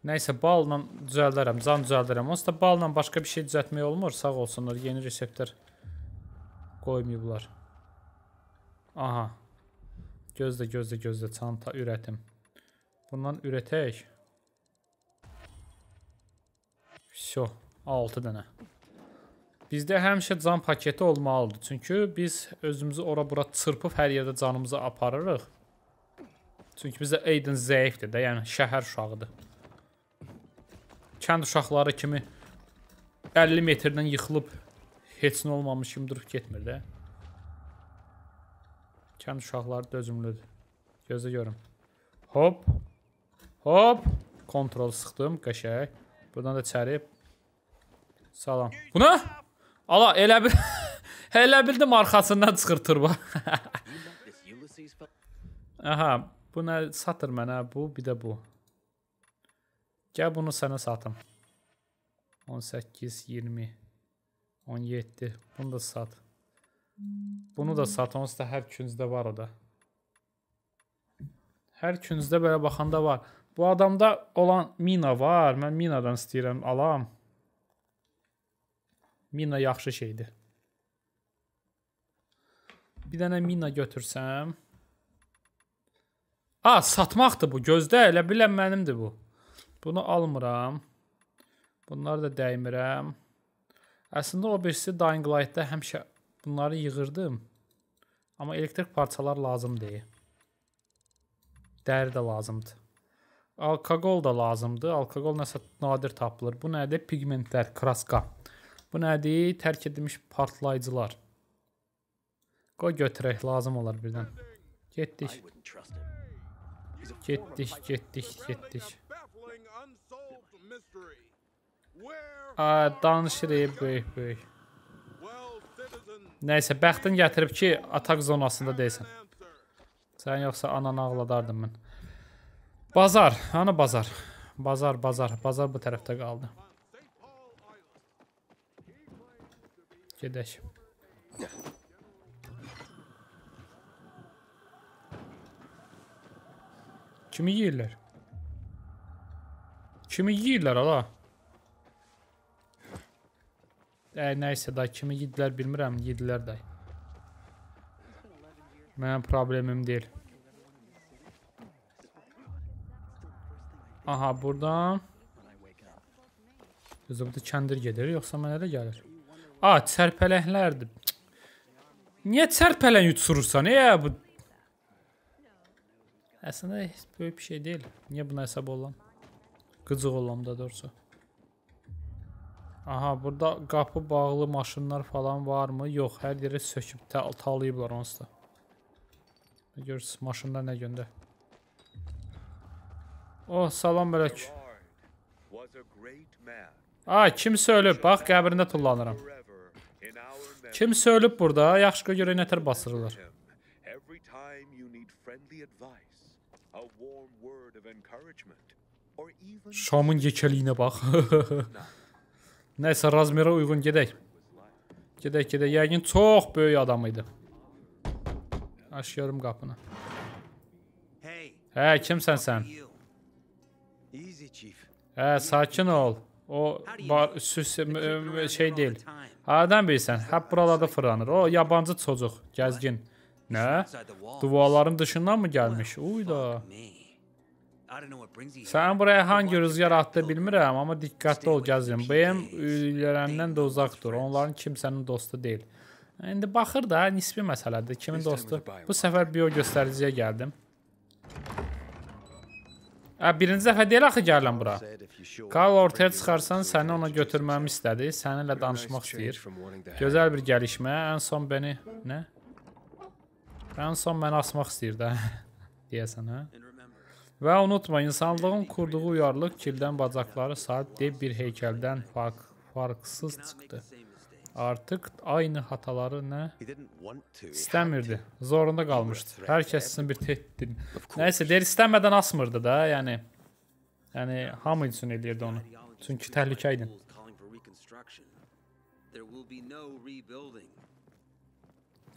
Nəysə balla düzəldərəm, can düzəldərəm. Onsuz da balla başqa bir şey düzəltmək olmur. Sağ olsunlar, yeni reseptor qoymayıblar. Aha. Gözlə, gözlə, gözlə, çanta ürətim. Bundan ürətək. Vso, 6 dənə. Bizdə həmişə can paketi olmalıdır. Çünki biz özümüzü ora-bura çırpıb hər yerdə canımızı aparırıq. Çünki bizdə Aiden zəifdir də, yəni şəhər uşağıdır kənd uşaqları kimi 50 metrdən yıxılıb heç nə olmamış kimi durub getmir də. Kənd uşaqları dözümlüdür. Gözə görüm. Hop. Hop. Kontrol sıxdım, qəşəng. Buradan da çərib. Salam. Buna? Ala, elə bil... elə bildim arxasından çıxır turba. Aha, bu nə satır mənə? Bu, bir də bu. Gəl bunu sənə satım. 18, 20, 17. Bunu da sat. Bunu da sat. Onsuz da hər küncdə var o da. Hər küncdə belə baxanda var. Bu adamda olan mina var. Mən minadan istəyirəm alam. Mina yaxşı şeydir. Bir dənə mina götürsəm. A, satmaqdır bu. Gözdə elə bilən mənimdir bu. Bunu almıram. Bunları da dəymirəm. Əslində o birisi Dying Light-da həmişə bunları yığırdım. Amma elektrik parçalar lazım deyil. Dəri də lazımdır. Alkoqol da lazımdır. Alkoqol nəsə nadir tapılır. Bu nədir? Pigmentlər, kraska. Bu nədir? Tərk edilmiş partlayıcılar. Qoy götürək, lazım olar birdən. Getdik. Getdik, getdik, getdik. A, danışırıq, böyük-böyük. Nəysə, bəxtin gətirib ki, atak zonasında deyilsən. Sən yoxsa ananı ağladardım mən. Bazar, hanı bazar? Bazar, bazar, bazar bu tərəfdə qaldı. Gedək. Kimi yeyirlər? Kimi yeyirlər, ala? Ə, nəysə day kimi yedilər bilmirəm, yedilər day. Mənim problemim deyil. Aha, buradan. Qızı burada kəndir gedir, yoxsa mənə də gəlir. A, çərpələklərdir. Niyə çərpələn yutsurursan? Ey, bu Əslində heç böyük bir şey deyil. Niyə buna hesab olam? Qıcıq olam da doğrusu. Aha, burada qapı bağlı maşınlar falan varmı? Yox, hər yerə söküb talayıblar onsuz da. Görürsüz, maşınlar nə göndə. Oh, salam mələk. Ay, kimsə ölüb, bax, qəbrində tullanıram. Kimsə ölüb burada, yaxşı qo görə nətər basırırlar. Şamın yekəliyinə bax. Nəysə razmera uyğun gedək. Gedək, gedək. Yəqin çox böyük adam idi. Aşıyorum qapını. Hə, kimsən sən? Hə, sakin ol. O süs şey deyil. Haradan bilirsən? Həp buralarda fırlanır. O yabancı çocuq, gəzgin. Nə? Duvarların dışından mı gəlmiş? Uy da. Sənin buraya hangi rüzgar atdı bilmirəm, amma diqqətli ol gəzin. BM üyələrindən də uzaq dur. Onların kimsənin dostu deyil. İndi baxır da, nisbi məsələdir. Kimin dostu? Bu səfər bio göstəriciyə gəldim. Ə, birinci dəfə deyil axı gələn bura. Qal ortaya çıxarsan, səni ona götürməmi istədi. Səninlə danışmaq istəyir. Gözəl bir gəlişmə. Ən son bəni... Nə? Ən son məni asmaq istəyir də. Deyəsən, hə? Və unutma, insanlığın qurduğu uyarlıq kildən bacaqları sahib dev bir heykəldən farq, farqsız çıxdı. Artıq aynı hataları nə istəmirdi. Zorunda qalmışdı. Hər kəs üçün bir tehdid. Nəysə, deyir istəmədən asmırdı da, yəni yəni hamı üçün eləyirdi onu. Çünki təhlükə idi.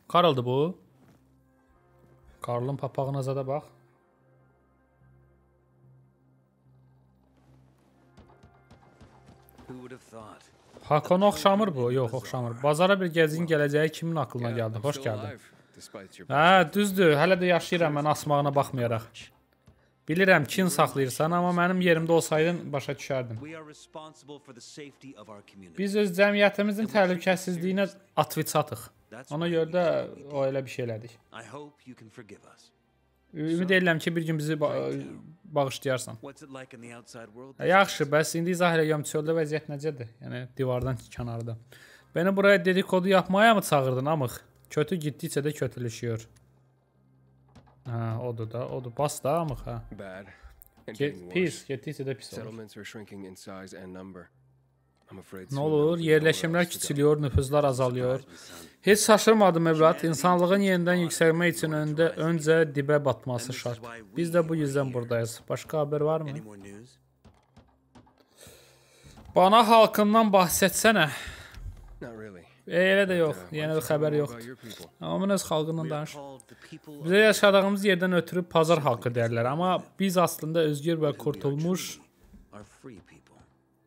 Karldı bu. Karlın papağına zada bax. Hakon oxşamır bu? Yox, oxşamır. Bazara bir gəzgin gələcəyi kimin ağlına gəldi? Xoş gəldin. Hə, düzdür. Hələ də yaşayıram mən asmağına baxmayaraq. Bilirəm kin saxlayırsan, amma mənim yerimdə olsaydın başa düşərdim. Biz öz cəmiyyətimizin təhlükəsizliyinə atviçatıq. Ona görə də o elə bir şey elədik. Ümid edirəm ki, bir gün bizi bağışlayarsan. Yaxşı, bəs indi izah eləyəm çöldə vəziyyət necədir? Yəni divardan kənarda. Bəni buraya dedikodu yapmaya mı çağırdın amıq? Kötü getdikcə də kötüləşiyor. Hə, odur da, odur. Bas da amıq ha. Get, pis, getdikcə də pis olur. Nə olur? Yerləşimlər kiçiliyor, nüfuzlar azalıyor. Heç şaşırmadım əvvəl, insanlığın yenidən yüksəlmək üçün öndə öncə dibə batması şart. Biz də bu yüzdən burdayız. Başqa xəbər varmı? Bana halkından bahsetsənə. E, elə də yox, yəni xəbər yoxdur. Amma mən öz xalqından danış. Bizə yaşadığımız yerdən ötürü pazar xalqı deyirlər, amma biz əslində özgür və qurtulmuş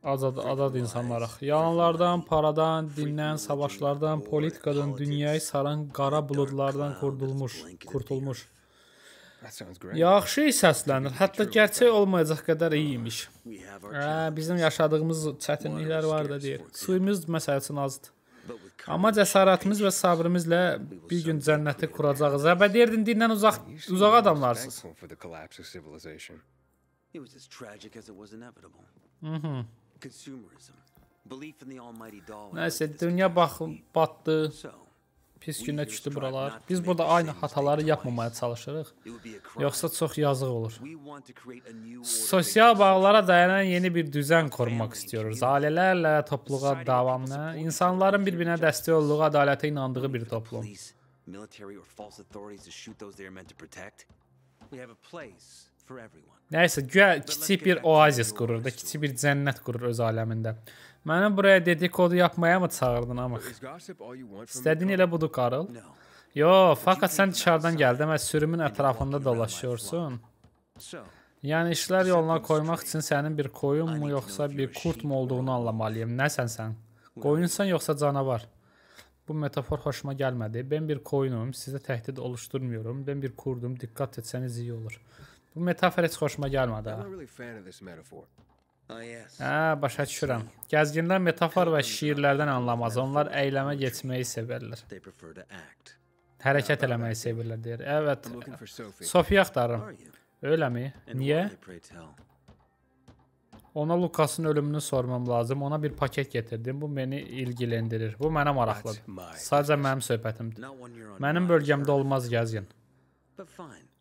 azad, azad insan maraq. Yalanlardan, paradan, dindən, savaşlardan, politikadan, dünyayı saran qara buludlardan qurtulmuş, qurtulmuş. Yaxşı səslənir. Hətta gerçək olmayacaq qədər iyi imiş. Hə, bizim yaşadığımız çətinliklər var da deyir. Suyumuz məsəl üçün azdır. Amma cəsarətimiz və sabrımızla bir gün cənnəti quracağıq. Zəbə deyirdin dindən uzaq uzaq adamlarsınız. Mhm. Nəysə, dünya baxın, batdı. Pis günə düşdü buralar. Biz burada aynı hataları yapmamaya çalışırıq. Yoxsa çox yazıq olur. Sosial bağlara dayanan yeni bir düzen qurmaq istiyoruz. Ailələrlə, topluğa davamlı, insanların bir-birinə dəstək olduğu, ədalətə inandığı bir toplum. military or false authorities to shoot those they are meant to protect. We have a place for everyone. Nəysə, güya kiçik bir oazis qurur da, kiçik bir cənnət qurur öz aləmində. Məni buraya dedikodu yapmaya mı çağırdın amıq? İstədiyin elə budur, Karl. Yo, faqat sən dışarıdan gəldin və sürümün ətrafında dolaşıyorsun. Yəni işlər yoluna qoymaq üçün sənin bir qoyunmu yoxsa bir kurtmu olduğunu anlamalıyım. Nəsən sən? Qoyunsan yoxsa canavar? Bu metafor xoşuma gəlmədi. Ben bir qoyunum, sizə təhdid oluşturmuyorum. Ben bir kurdum, diqqət etsəniz iyi olur. Bu metafora heç xoşuma gəlmədi ha. Hə, başa düşürəm. Gəzginlər metafor və şiirlərdən anlamaz. Onlar eyləmə geçməyi sevirlər. Hərəkət eləməyi sevirlər deyir. Evet. Sofiya axtarıram. Eləmi? Niyə? Ona Lukasın ölümünü sormam lazım. Ona bir paket getirdim. Bu məni ilgiləndirir. Bu mənə maraqlıdır. Sadəcə mənim söhbətimdir. Mənim bölgəmdə olmaz gəzgin.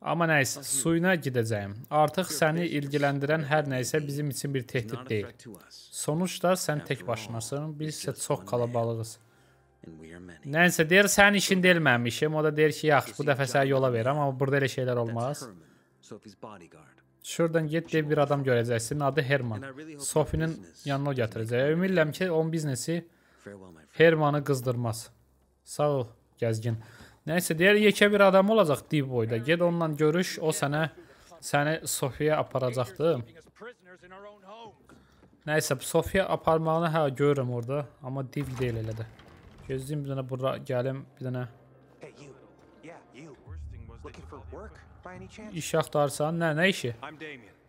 Amma nə isə, suyuna gedəcəyim. Artıq səni ilgiləndirən hər nə isə bizim üçün bir təhdid deyil. Sonuçda sən tək başınasan, biz isə çox qalabalığız. Nəysə, deyir, sən işin deyil mənim işim. O da deyir ki, yaxşı, bu dəfə səni yola verirəm, amma burada elə şeylər olmaz. Şuradan get deyə bir adam görəcəksin, adı Herman. Sofinin yanına gətirəcək. Ümidləm ki, onun biznesi Hermanı qızdırmaz. Sağ ol, gəzgin. Neyse diğer yekə bir adam olacak Deep boyda Ged onunla görüş, o sene səni Sofiyaya aparacaqdı. Nəysə, Sofiya aparmağını hə görürüm orada, ama Deep değil elə də. Gözləyim bir tane burada gəlim, bir tane. İş axtarsan, ne ne işi?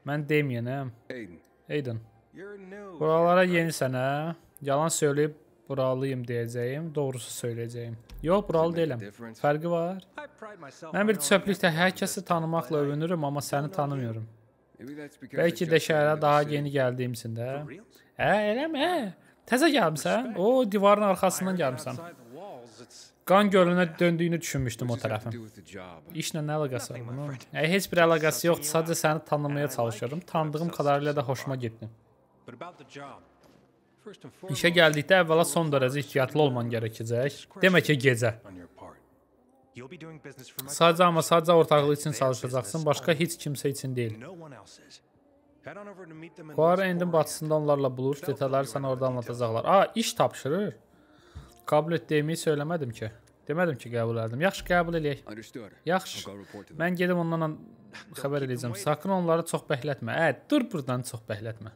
Mən Damienəm. Aiden. Buralara yeni sene Yalan söyleyip. Buralıyım deyəcəyim, doğrusu söyləyəcəyim. Yox, buralı deyiləm. Fərqi var. Mən bir çöplükdə hər kəsi tanımaqla övünürəm, amma səni tanımıyorum. Bəlkə də şəhərə daha yeni gəldiyim üçün də. Hə, eləmi? Hə. Təzə gəlmisən? O, divarın arxasından gəlmisən. Qan gölünə döndüyünü düşünmüşdüm o tərəfin. İşlə nə əlaqəsi var bunun? Ə, heç bir əlaqəsi yoxdur. Sadəcə səni tanımaya çalışıyorum. Tanıdığım kadarıyla da xoşuma getdi. İşə gəldikdə əvvəla son dərəcə ehtiyatlı olman gərəkəcək. Demə ki, gecə. Sadəcə amma sadəcə ortaqlıq üçün çalışacaqsın, başqa heç kimsə üçün deyil. Quara endin batısında onlarla buluş, detalları sənə orada anlatacaqlar. A, iş tapşırır. Qəbul etdiyimi söyləmədim ki. Demədim ki, qəbul edim. Yaxşı, qəbul eləyək. Yaxşı. Mən gedim ondan xəbər eləyəcəm. Sakın onları çox bəhlətmə. Ə, dur burdan çox bəhlətmə.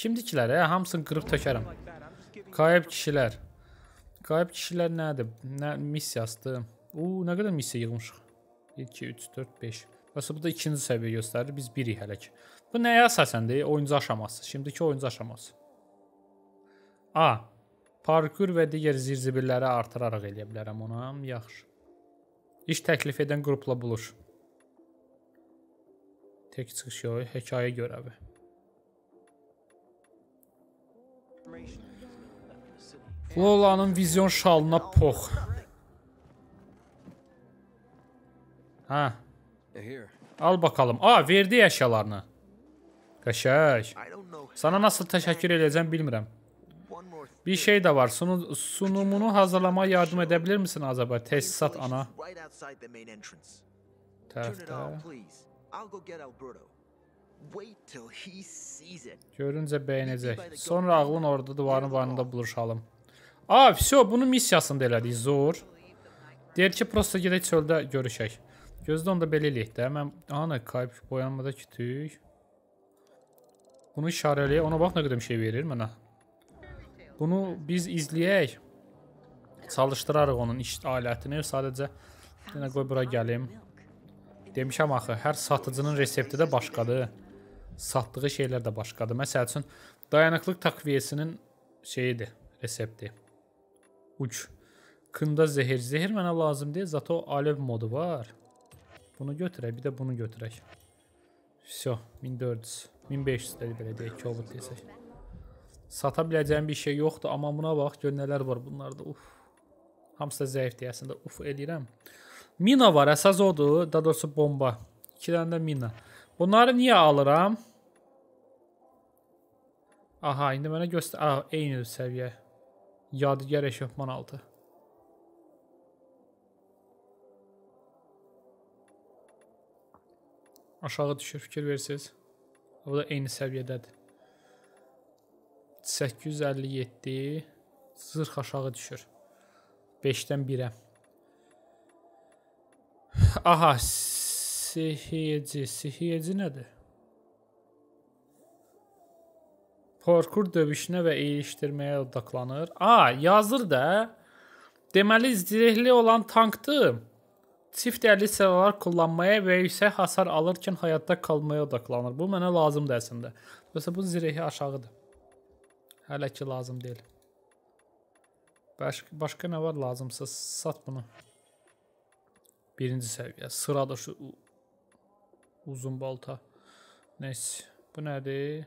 Kimdikilər, ə, hamısını qırıb tökərəm. Qayıb kişilər. Qayıb kişilər nədir? Nə missiyasıdır? U, nə qədər missiya yığmışıq? 1 2 3 4 5. Bəs bu da ikinci səviyyə göstərir. Biz birik hələ ki. Bu nəyə əsasəndir? Oyuncu aşaması. Şimdiki oyuncu aşaması. A. Parkur və digər zirzibilləri artıraraq eləyə bilərəm ona. Yaxşı. İş təklif edən qrupla buluş. Tek çıxış yolu, hekayə görəvi. Lola'nın vizyon şalına pox. Ha. Al bakalım. Aa, verdi eşyalarını. Qəşəng. Sana nasıl teşekkür edeceğim bilmirəm. Bir şey de var. Sunu sunumunu hazırlama yardım edebilir misin Azərbaycan? Tesisat ana. Tərəfdə. Görüncə bəyənəcək. Sonra ağlın orada divarın varında buluşalım. A, vso, bunun missiyasını da elədik, zor. Deyir ki, prosta gedək çöldə görüşək. Gözdə onda belə eləyək də. Mən, ana, kayb boyanmada kütük. Bunu işarələyək. Ona bax, nə qədər şey verir mənə. Bunu biz izləyək. Çalışdırarıq onun iş alətini. Sadəcə, denə qoy bura gəlim. Demişəm axı, hər satıcının resepti də başqadır satdığı şeylər də başqadır. Məsəl üçün dayanıqlıq takviyesinin şeyidir, resepti. Uç. Kında zehir. Zehir mənə lazım deyil. Zato alev modu var. Bunu götürək, bir də bunu götürək. Vso, 1400. 1500 dedi belə deyək, kobut desək. Sata biləcəyim bir şey yoxdur, amma buna bax, gör nələr var bunlarda. Uf. Hamısı da zəif deyəsən də uf eləyirəm. Mina var, əsas odur, daha doğrusu bomba. 2 dənə də mina. Bunları niyə alıram? Aha, indi mənə göstər. Aha, eyni səviyyə. Yadigar eşofman altı. Aşağı düşür, fikir versiniz. Bu da eyni səviyyədədir. 857 zırx aşağı düşür. 5-dən 1-ə. Aha, sihirci, sihirci nədir? Parkur döyüşünə və iyiləşdirməyə odaklanır. A, yazır da. Deməli, zirehli olan tankdır. Çift əlli silahlar kullanmaya və yüksək hasar alırkən həyatda qalmaya odaklanır. Bu mənə lazımdır əslində. Yoxsa bu zirehi aşağıdır. Hələ ki lazım deyil. Baş başqa nə var lazımsa sat bunu. Birinci səviyyə. Sırada şu uzun balta. Neyse. Bu nədir?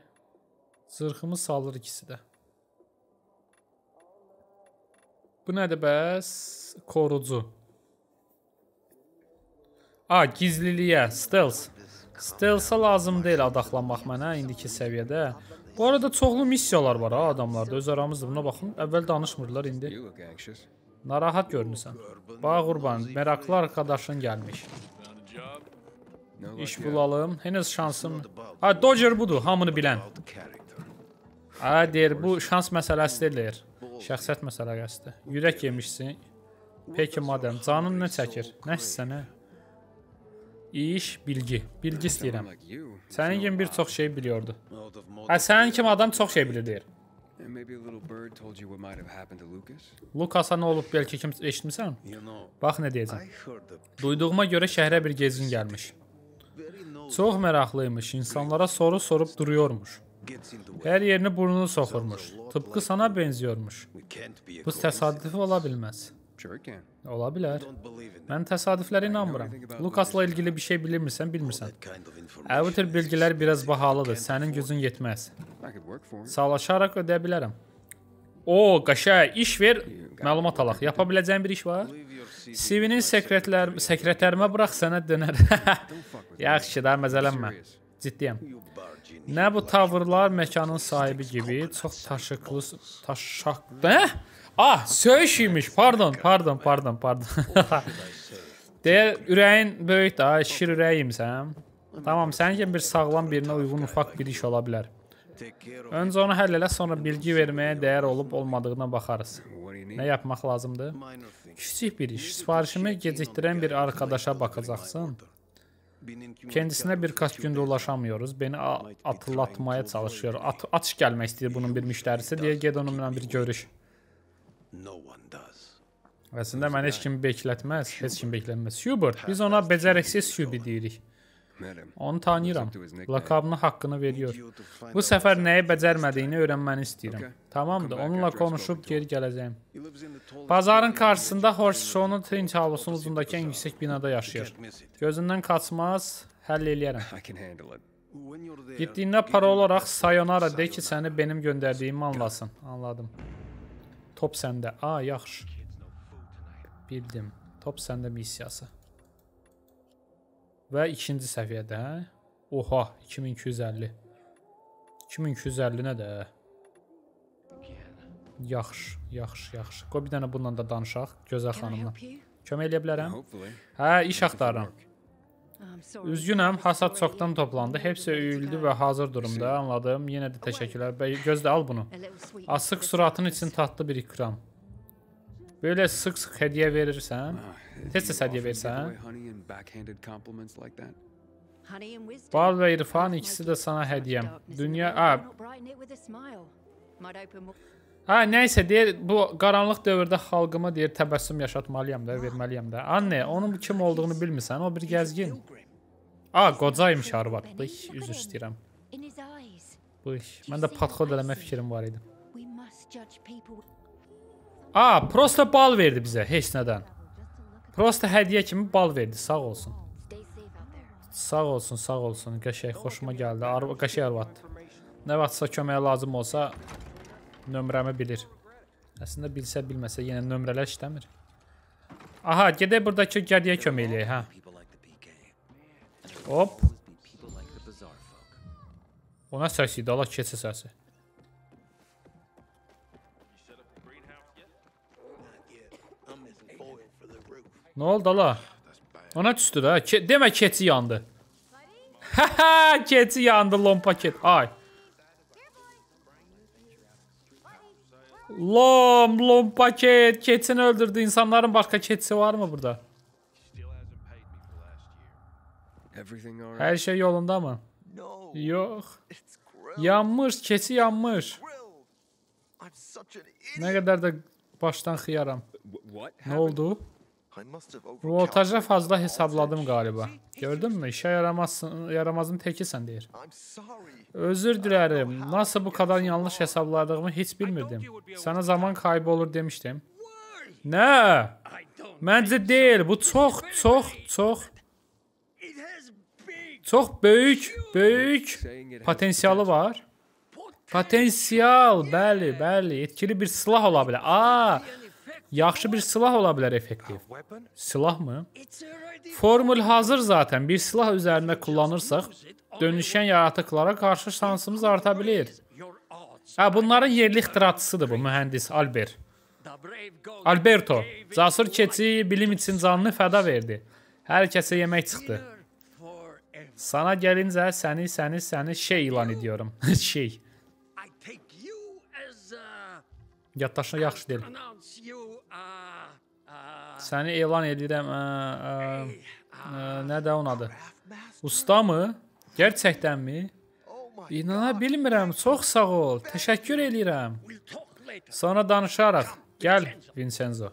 Zırhımı salır ikisi də. Bu nədir bəs? Qorucu. A, gizliliyə, stealth. Stealth-a lazım deyil adaqlanmaq mənə indiki səviyyədə. Bu arada çoxlu missiyalar var ha adamlarda, öz aramızda buna baxın. Əvvəl danışmırdılar indi. Narahat görünürsən. Bax qurban, meraklı arkadaşın gəlmiş. İş bulalım. Henüz şansım. Ha, Dodger budur, hamını bilen. A deyir, bu şans məsələsi deyil. Şəxsiyyət məsələsidir. Ürək yemişsin. Peki madəm canın nə çəkir? Nə hissənə? İş, bilgi. Bilgi istəyirəm. Sənin kimi bir çox şey biliyordu. Hə, sənin kimi adam çox şey bilir deyir. Lukasa nə olub bəlkə kim eşitmisən? Bax nə deyəcəm. Duyduğuma görə şəhərə bir gezgin gəlmiş. Çox maraqlıymış. İnsanlara soru sorub duruyormuş. Hər yerini burnunu soxurmuş. Tıpkı sana benziyormuş. Bu təsadüfi ola bilməz. Ola bilər. Mən təsadüflərə inanmıram. Lukasla ilgili bir şey bilirmisən, bilmirsən. Əvvəl bilgilər biraz bahalıdır. Sənin gücün yetməz. Sağlaşaraq ödəyə bilərəm. O, qaşa, iş ver, məlumat alaq. Yapa biləcəyin bir iş var? CV-ni sekretlər, sekretərimə burax, sənə dönər. Yaxşı da, məzələnmə. Ciddiyəm. Nə bu tavırlar məkanın sahibi gibi çox taşıqlı taşaq. Hə? Ah, söyüş imiş. Pardon, pardon, pardon, pardon. Deyə ürəyin böyük də, şir ürəyimsən. Tamam, sənin kimi bir sağlam birinə uyğun ufaq bir iş ola bilər. Öncə onu həll elə, sonra bilgi verməyə dəyər olub olmadığına baxarız. Nə yapmaq lazımdır? Kiçik bir iş. Sifarişimi gecikdirən bir arkadaşa baxacaqsan. Kendisinə bir kaç gündə ulaşamıyoruz. Beni atılatmaya çalışıyor. At atış gəlmək istəyir bunun bir müştərisi. Deyə ged onunla bir görüş. Əslində məni heç kim beklətməz. Heç kim beklətməz. Hubert, biz ona becərəksiz Hubi deyirik. Onu tanıyıram. Lakabını haqqını veriyor. Bu səfər nəyi bəcərmədiyini öyrənməni istəyirəm. Tamamdır, onunla konuşub geri gələcəyim. Bazarın qarşısında Horseshow'un Trinch havlusunun ucundakı ən yüksək binada yaşayır. Gözündən qaçmaz, həll eləyərəm. Getdiyində para olaraq sayonara de ki, səni benim göndərdiyimi anlasın. Anladım. Top səndə. A, yaxşı. Bildim. Top səndə missiyası. Və ikinci səviyyədə. Oha, 2250. 2250 nə də? Yaxşı, yaxşı, yaxşı. Qoy bir dənə bununla da danışaq, gözəl xanımla. Kömək eləyə bilərəm? Hə, iş axtarıram. Üzgünəm, hasad çoxdan toplandı. Hepsi öyüldü və hazır durumda. Anladım. Yenə də təşəkkürlər. Gözlə al bunu. Asıq suratın üçün tatlı bir ikram. Belə sıx-sıx hədiyyə verirsən? Tez-tez hədiyyə versən? Bal və İrfan ikisi də sana hədiyyəm. Dünya... Ha, nəysə deyir, bu qaranlıq dövrdə xalqıma deyir təbəssüm yaşatmalıyam da, verməliyəm də. Anne, onun kim olduğunu bilmirsən, o bir gəzgin. A, qocaymış arvad. Bıx, üzr istəyirəm. Bıx, mən də patxod eləmək fikrim var idi. A, prosta bal verdi bizə, heç nədən. Prosta hədiyyə kimi bal verdi, sağ olsun. Sağ olsun, sağ olsun. Qəşəng xoşuma gəldi. Ar qəşəng arvaddır. Nə vaxtsa köməyə lazım olsa nömrəmi bilir. Əslində bilsə bilməsə yenə nömrələr işləmir. Aha, gedək buradakı gədiyə kömək eləyək, hə. Hop. O nə səs idi? Allah keçə səsi. Ne oldu ala? Ona düştü de, Ke demə keçi yandı. keçi yandı lompa ket. Ay. Lom, lompa ket. Keçini öldürdü. İnsanların başka keçisi var mı burada? Her şey yolunda mı? Yok. Yanmış, keçi yanmış. Ne kadar da baştan xıyaram. Ne oldu? Voltajı fazla hesabladım qaliba. Gördünmü? İşə yaramazsın, yaramazın tekisən deyir. Özür dilərim. Nasıl bu kadar yanlış hesabladığımı hiç bilmirdim. Sənə zaman kaybı olur demişdim. Nə? Məncə deyil. Bu çox, çox, çox çox böyük, böyük potensialı var. Potensial, bəli, bəli. Etkili bir silah ola bilər. Aa, Yaxşı bir silah ola bilər effektiv. Silah mı? Formül hazır zaten. Bir silah üzərində kullanırsaq, dönüşən yaratıqlara qarşı şansımız arta bilər. Hə, bunların yerli ixtiraçısıdır bu mühəndis Albert. Alberto, Casur keçi bilim üçün canını fəda verdi. Hər kəsə yemək çıxdı. Sana gəlincə səni, səni, səni şey ilan ediyorum. şey. Uh, Yaddaşına yaxşı deyil. Səni elan edirəm. Ə, ə, ə, nə də onun adı? Ustamı? Gerçəkdənmi? İnana bilmirəm. Çox sağ ol. Təşəkkür eləyirəm. Sonra danışarıq. Gəl, Vincenzo.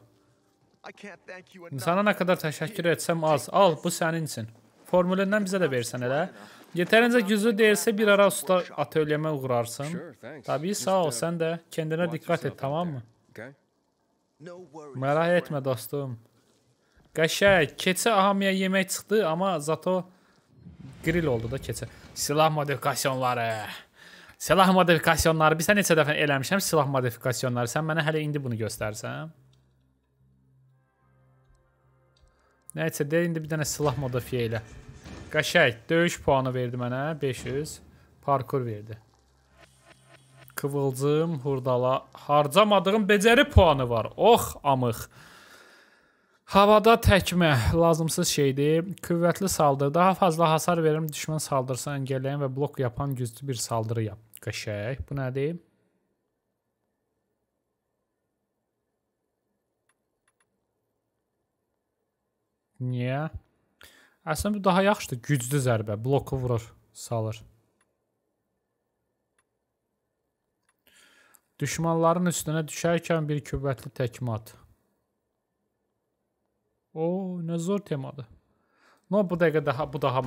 İnsana nə qədər təşəkkür etsəm az. Al, bu sənin üçün. Formülündən bizə də versən elə. Yetərincə güclü deyilsə bir ara usta atölyemə uğrarsın. Təbii, sağ ol, sən də kəndinə diqqət et, tamam mı? Okay. Məraq etmə dostum. Qəşəng, keçə hamıya yemək çıxdı, amma zato grill oldu da keçə. Silah modifikasyonları. Silah modifikasyonları. Biz neçə dəfə eləmişəm silah modifikasyonları. Sən mənə hələ indi bunu göstərsən. Nəysə, deyil indi bir dənə silah modifiyə elə. Qəşəng, döyüş puanı verdi mənə 500. Parkur verdi. Kıvılcım hurdala. Harcamadığım beceri puanı var. Ox, oh, amıq. Havada təkmə lazımsız şeydir. Qüvvətli saldırı. Daha fazla hasar verim, düşmən saldırısını engəlləyən və blok yapan güclü bir saldırı yap. Qəşək. Bu nədir? Niyə? Əslində bu daha yaxşıdır. Güclü zərbə. Bloku vurur, salır. Düşmanların üstünə düşərkən bir qüvvətli təkmə at. O, nə zor temadır. No, bu dəqiqə daha bu daha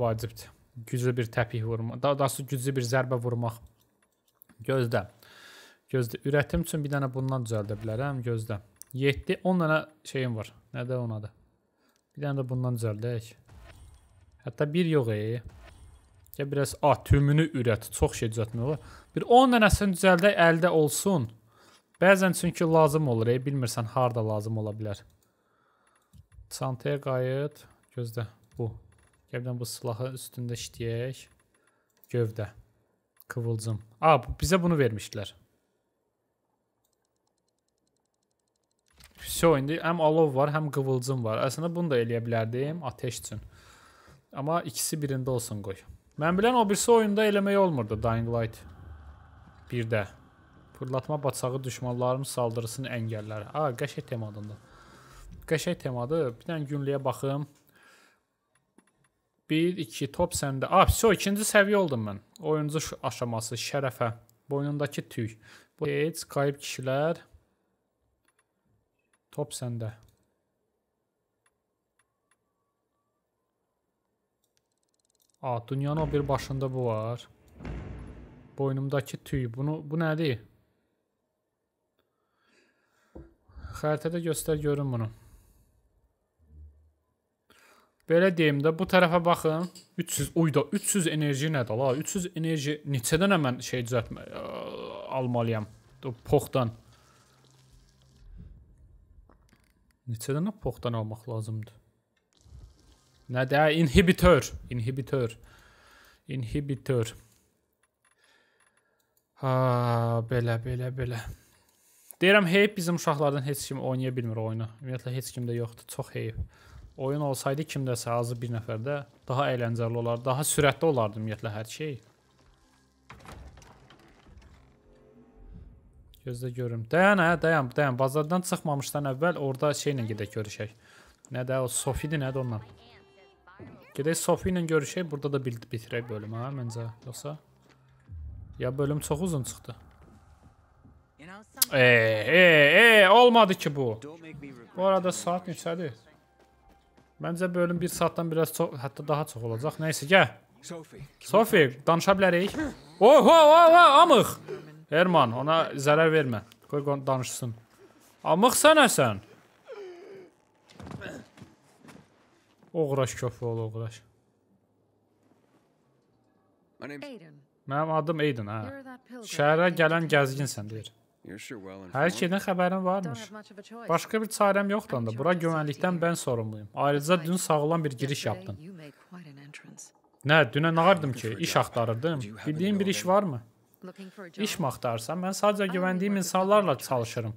vacibdir. Güclü bir təpik vurma, daha doğrusu güclü bir zərbə vurmaq. Gözlə. Gözlə. Ürətim üçün bir dənə bundan düzəldə bilərəm, gözlə. 7, 10 dənə şeyim var. Nədir onadır? Bir dənə də bundan düzəldək. Hətta 1 yox, ey. Ya biraz atümünü ürət, çox şey düzəltmək olar. Bir 10 dənəsini düzəldək əldə olsun. Bəzən çünki lazım olur, ey, bilmirsən harda lazım ola bilər. Çantaya qayıt, gözlə. Bu. Gəbdən bu silahı üstündə işləyək. Gövdə. Kıvılcım. A, bizə bunu vermişdilər. Все, indi həm alov var, həm qıvılcım var. Əslində bunu da eləyə bilərdim ateş üçün. Amma ikisi birində olsun qoy. Mən bilən o birisi oyunda eləmək olmurdu Dying Light 1-də. Fırlatma bacağı düşmanların saldırısını əngəllər. A, qəşəng temadında. Qəşəng temadır. Bir dənə günlüyə baxım. 1 2 top səndə. A, so ikinci səviyyə oldum mən. Oyuncu aşaması şərəfə. Boynundakı tüy. Bu heç qayıb kişilər. Top səndə. A, dünyanın o bir başında bu var. Boynumdakı tüy. Bunu, bu nədir? Xəritədə göstər görün bunu. Belə deyim də, bu tərəfə baxın. 300, uyda, 300 enerji nədir la? 300 enerji neçə dənə mən şey düzəltmə ə, almalıyam? Poxdan. Neçə dənə poxdan almaq lazımdır? Nədir? Hə, inhibitor. Inhibitor. Inhibitor. Ha, belə, belə, belə. Deyirəm, heyb bizim uşaqlardan heç kim oynaya bilmir oyunu. Ümumiyyətlə heç kimdə yoxdur, çox heyb. Oyun olsaydı kimdəsə azı bir nəfərdə daha əyləncəli olardı, daha sürətli olardı ümumiyyətlə hər şey. Gözlə görüm. Dayan, hə, dayan, dayan. Bazardan çıxmamışdan əvvəl orada şeylə gedək görüşək. Nə də o Sofidir, nə də onunla. Gedək Sofi ilə görüşək, burada da bitirək bölümü hə, məncə. Yoxsa ya bölüm çox uzun çıxdı. E, e, e, olmadı ki bu. Bu arada saat neçədir? Məncə bölüm 1 saatdan biraz çox, hətta daha çox olacaq. Nə isə gəl. Sofi, danışa bilərik. Oho, oho, amıq. Herman, ona zərər vermə. Qoy danışsın. Amıq sənəsən. Sən. Oğraş köpü ol, oğraş. Mənim adım Aiden, hə. Şəhərə gələn gəzginsən, deyir. Hər şeydən xəbərin varmış. Başqa bir çarəm yoxdur da. Bura güvənlikdən mən sorumluyum. Ayrıca dün sağlam bir giriş yapdın. Nə, dünə nağardım ki, iş axtarırdım. Bildiyin bir iş varmı? İş mi axtarsan, mən sadəcə güvəndiyim insanlarla çalışırım.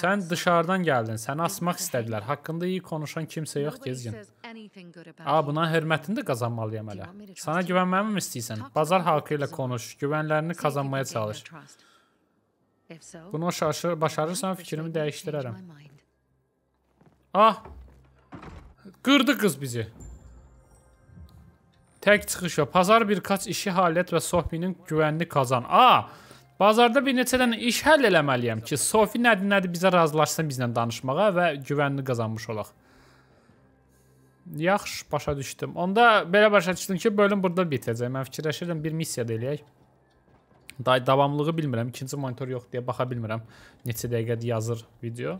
Sən dışarıdan gəldin, səni asmaq istədilər. Haqqında iyi konuşan kimsə yox, gezgin. A, buna hörmətini də qazanmalıyam hələ. Sana güvənməmimi istəyirsən? Bazar halkı ilə konuş, güvənlərini qazanmaya çalış. Bunu şaşır, başarırsan fikrimi dəyişdirərəm. Ah! Qırdı qız bizi. Tək çıxış yox. Pazar bir kaç işi, halət və sohbinin güvənli qazan. A! Bazarda bir neçə dənə iş həll eləməliyəm ki, Sofi nədir, nədir bizə razılaşsın bizlə danışmağa və güvənini qazanmış olaq. Yaxşı, başa düşdüm. Onda belə başa düşdüm ki, bölüm burada bitəcək. Mən fikirləşirdim bir missiya da eləyək. Day davamlılığı bilmirəm. İkinci monitor yox deyə baxa bilmirəm. Neçə dəqiqədir yazır video.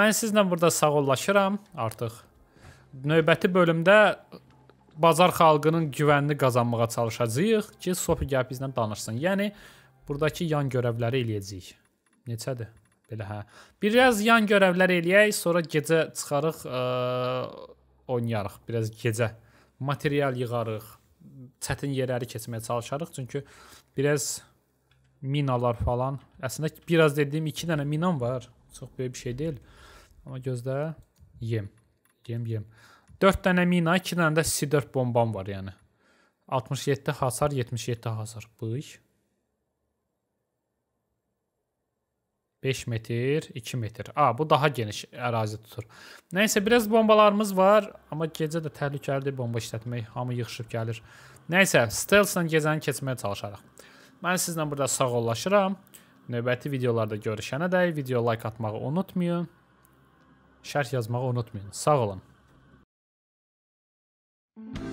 Mən sizlə burada sağollaşıram artıq. Növbəti bölümdə bazar xalqının güvənini qazanmağa çalışacağıq ki, Sofi gəlib bizlə danışsın. Yəni Buradakı yan görəvləri eləyəcəyik. Neçədir? Belə hə. Biraz yan görəvlər eləyək, sonra gecə çıxarıq, ə, oynayarıq. Biraz gecə material yığarıq. Çətin yerləri keçməyə çalışarıq, çünki biraz minalar falan. Əslində biraz dediyim 2 dənə minam var. Çox böyük bir şey deyil. Amma gözlə yem. Yem yem. 4 dənə mina, 2 dənə də C4 bombam var yəni. 67 hasar, 77 hasar. Bıyıq. 5 metr, 2 metr. A, bu daha geniş ərazi tutur. Nəysə, biraz bombalarımız var, amma gecə də təhlükəlidir bomba işlətmək. Hamı yığışıb gəlir. Nəysə, stealth-la gecəni keçməyə çalışarıq. Mən sizlə burada sağollaşıram. Növbəti videolarda görüşənə dək video like atmağı unutmayın. Şərh yazmağı unutmayın. Sağ olun. Thank you.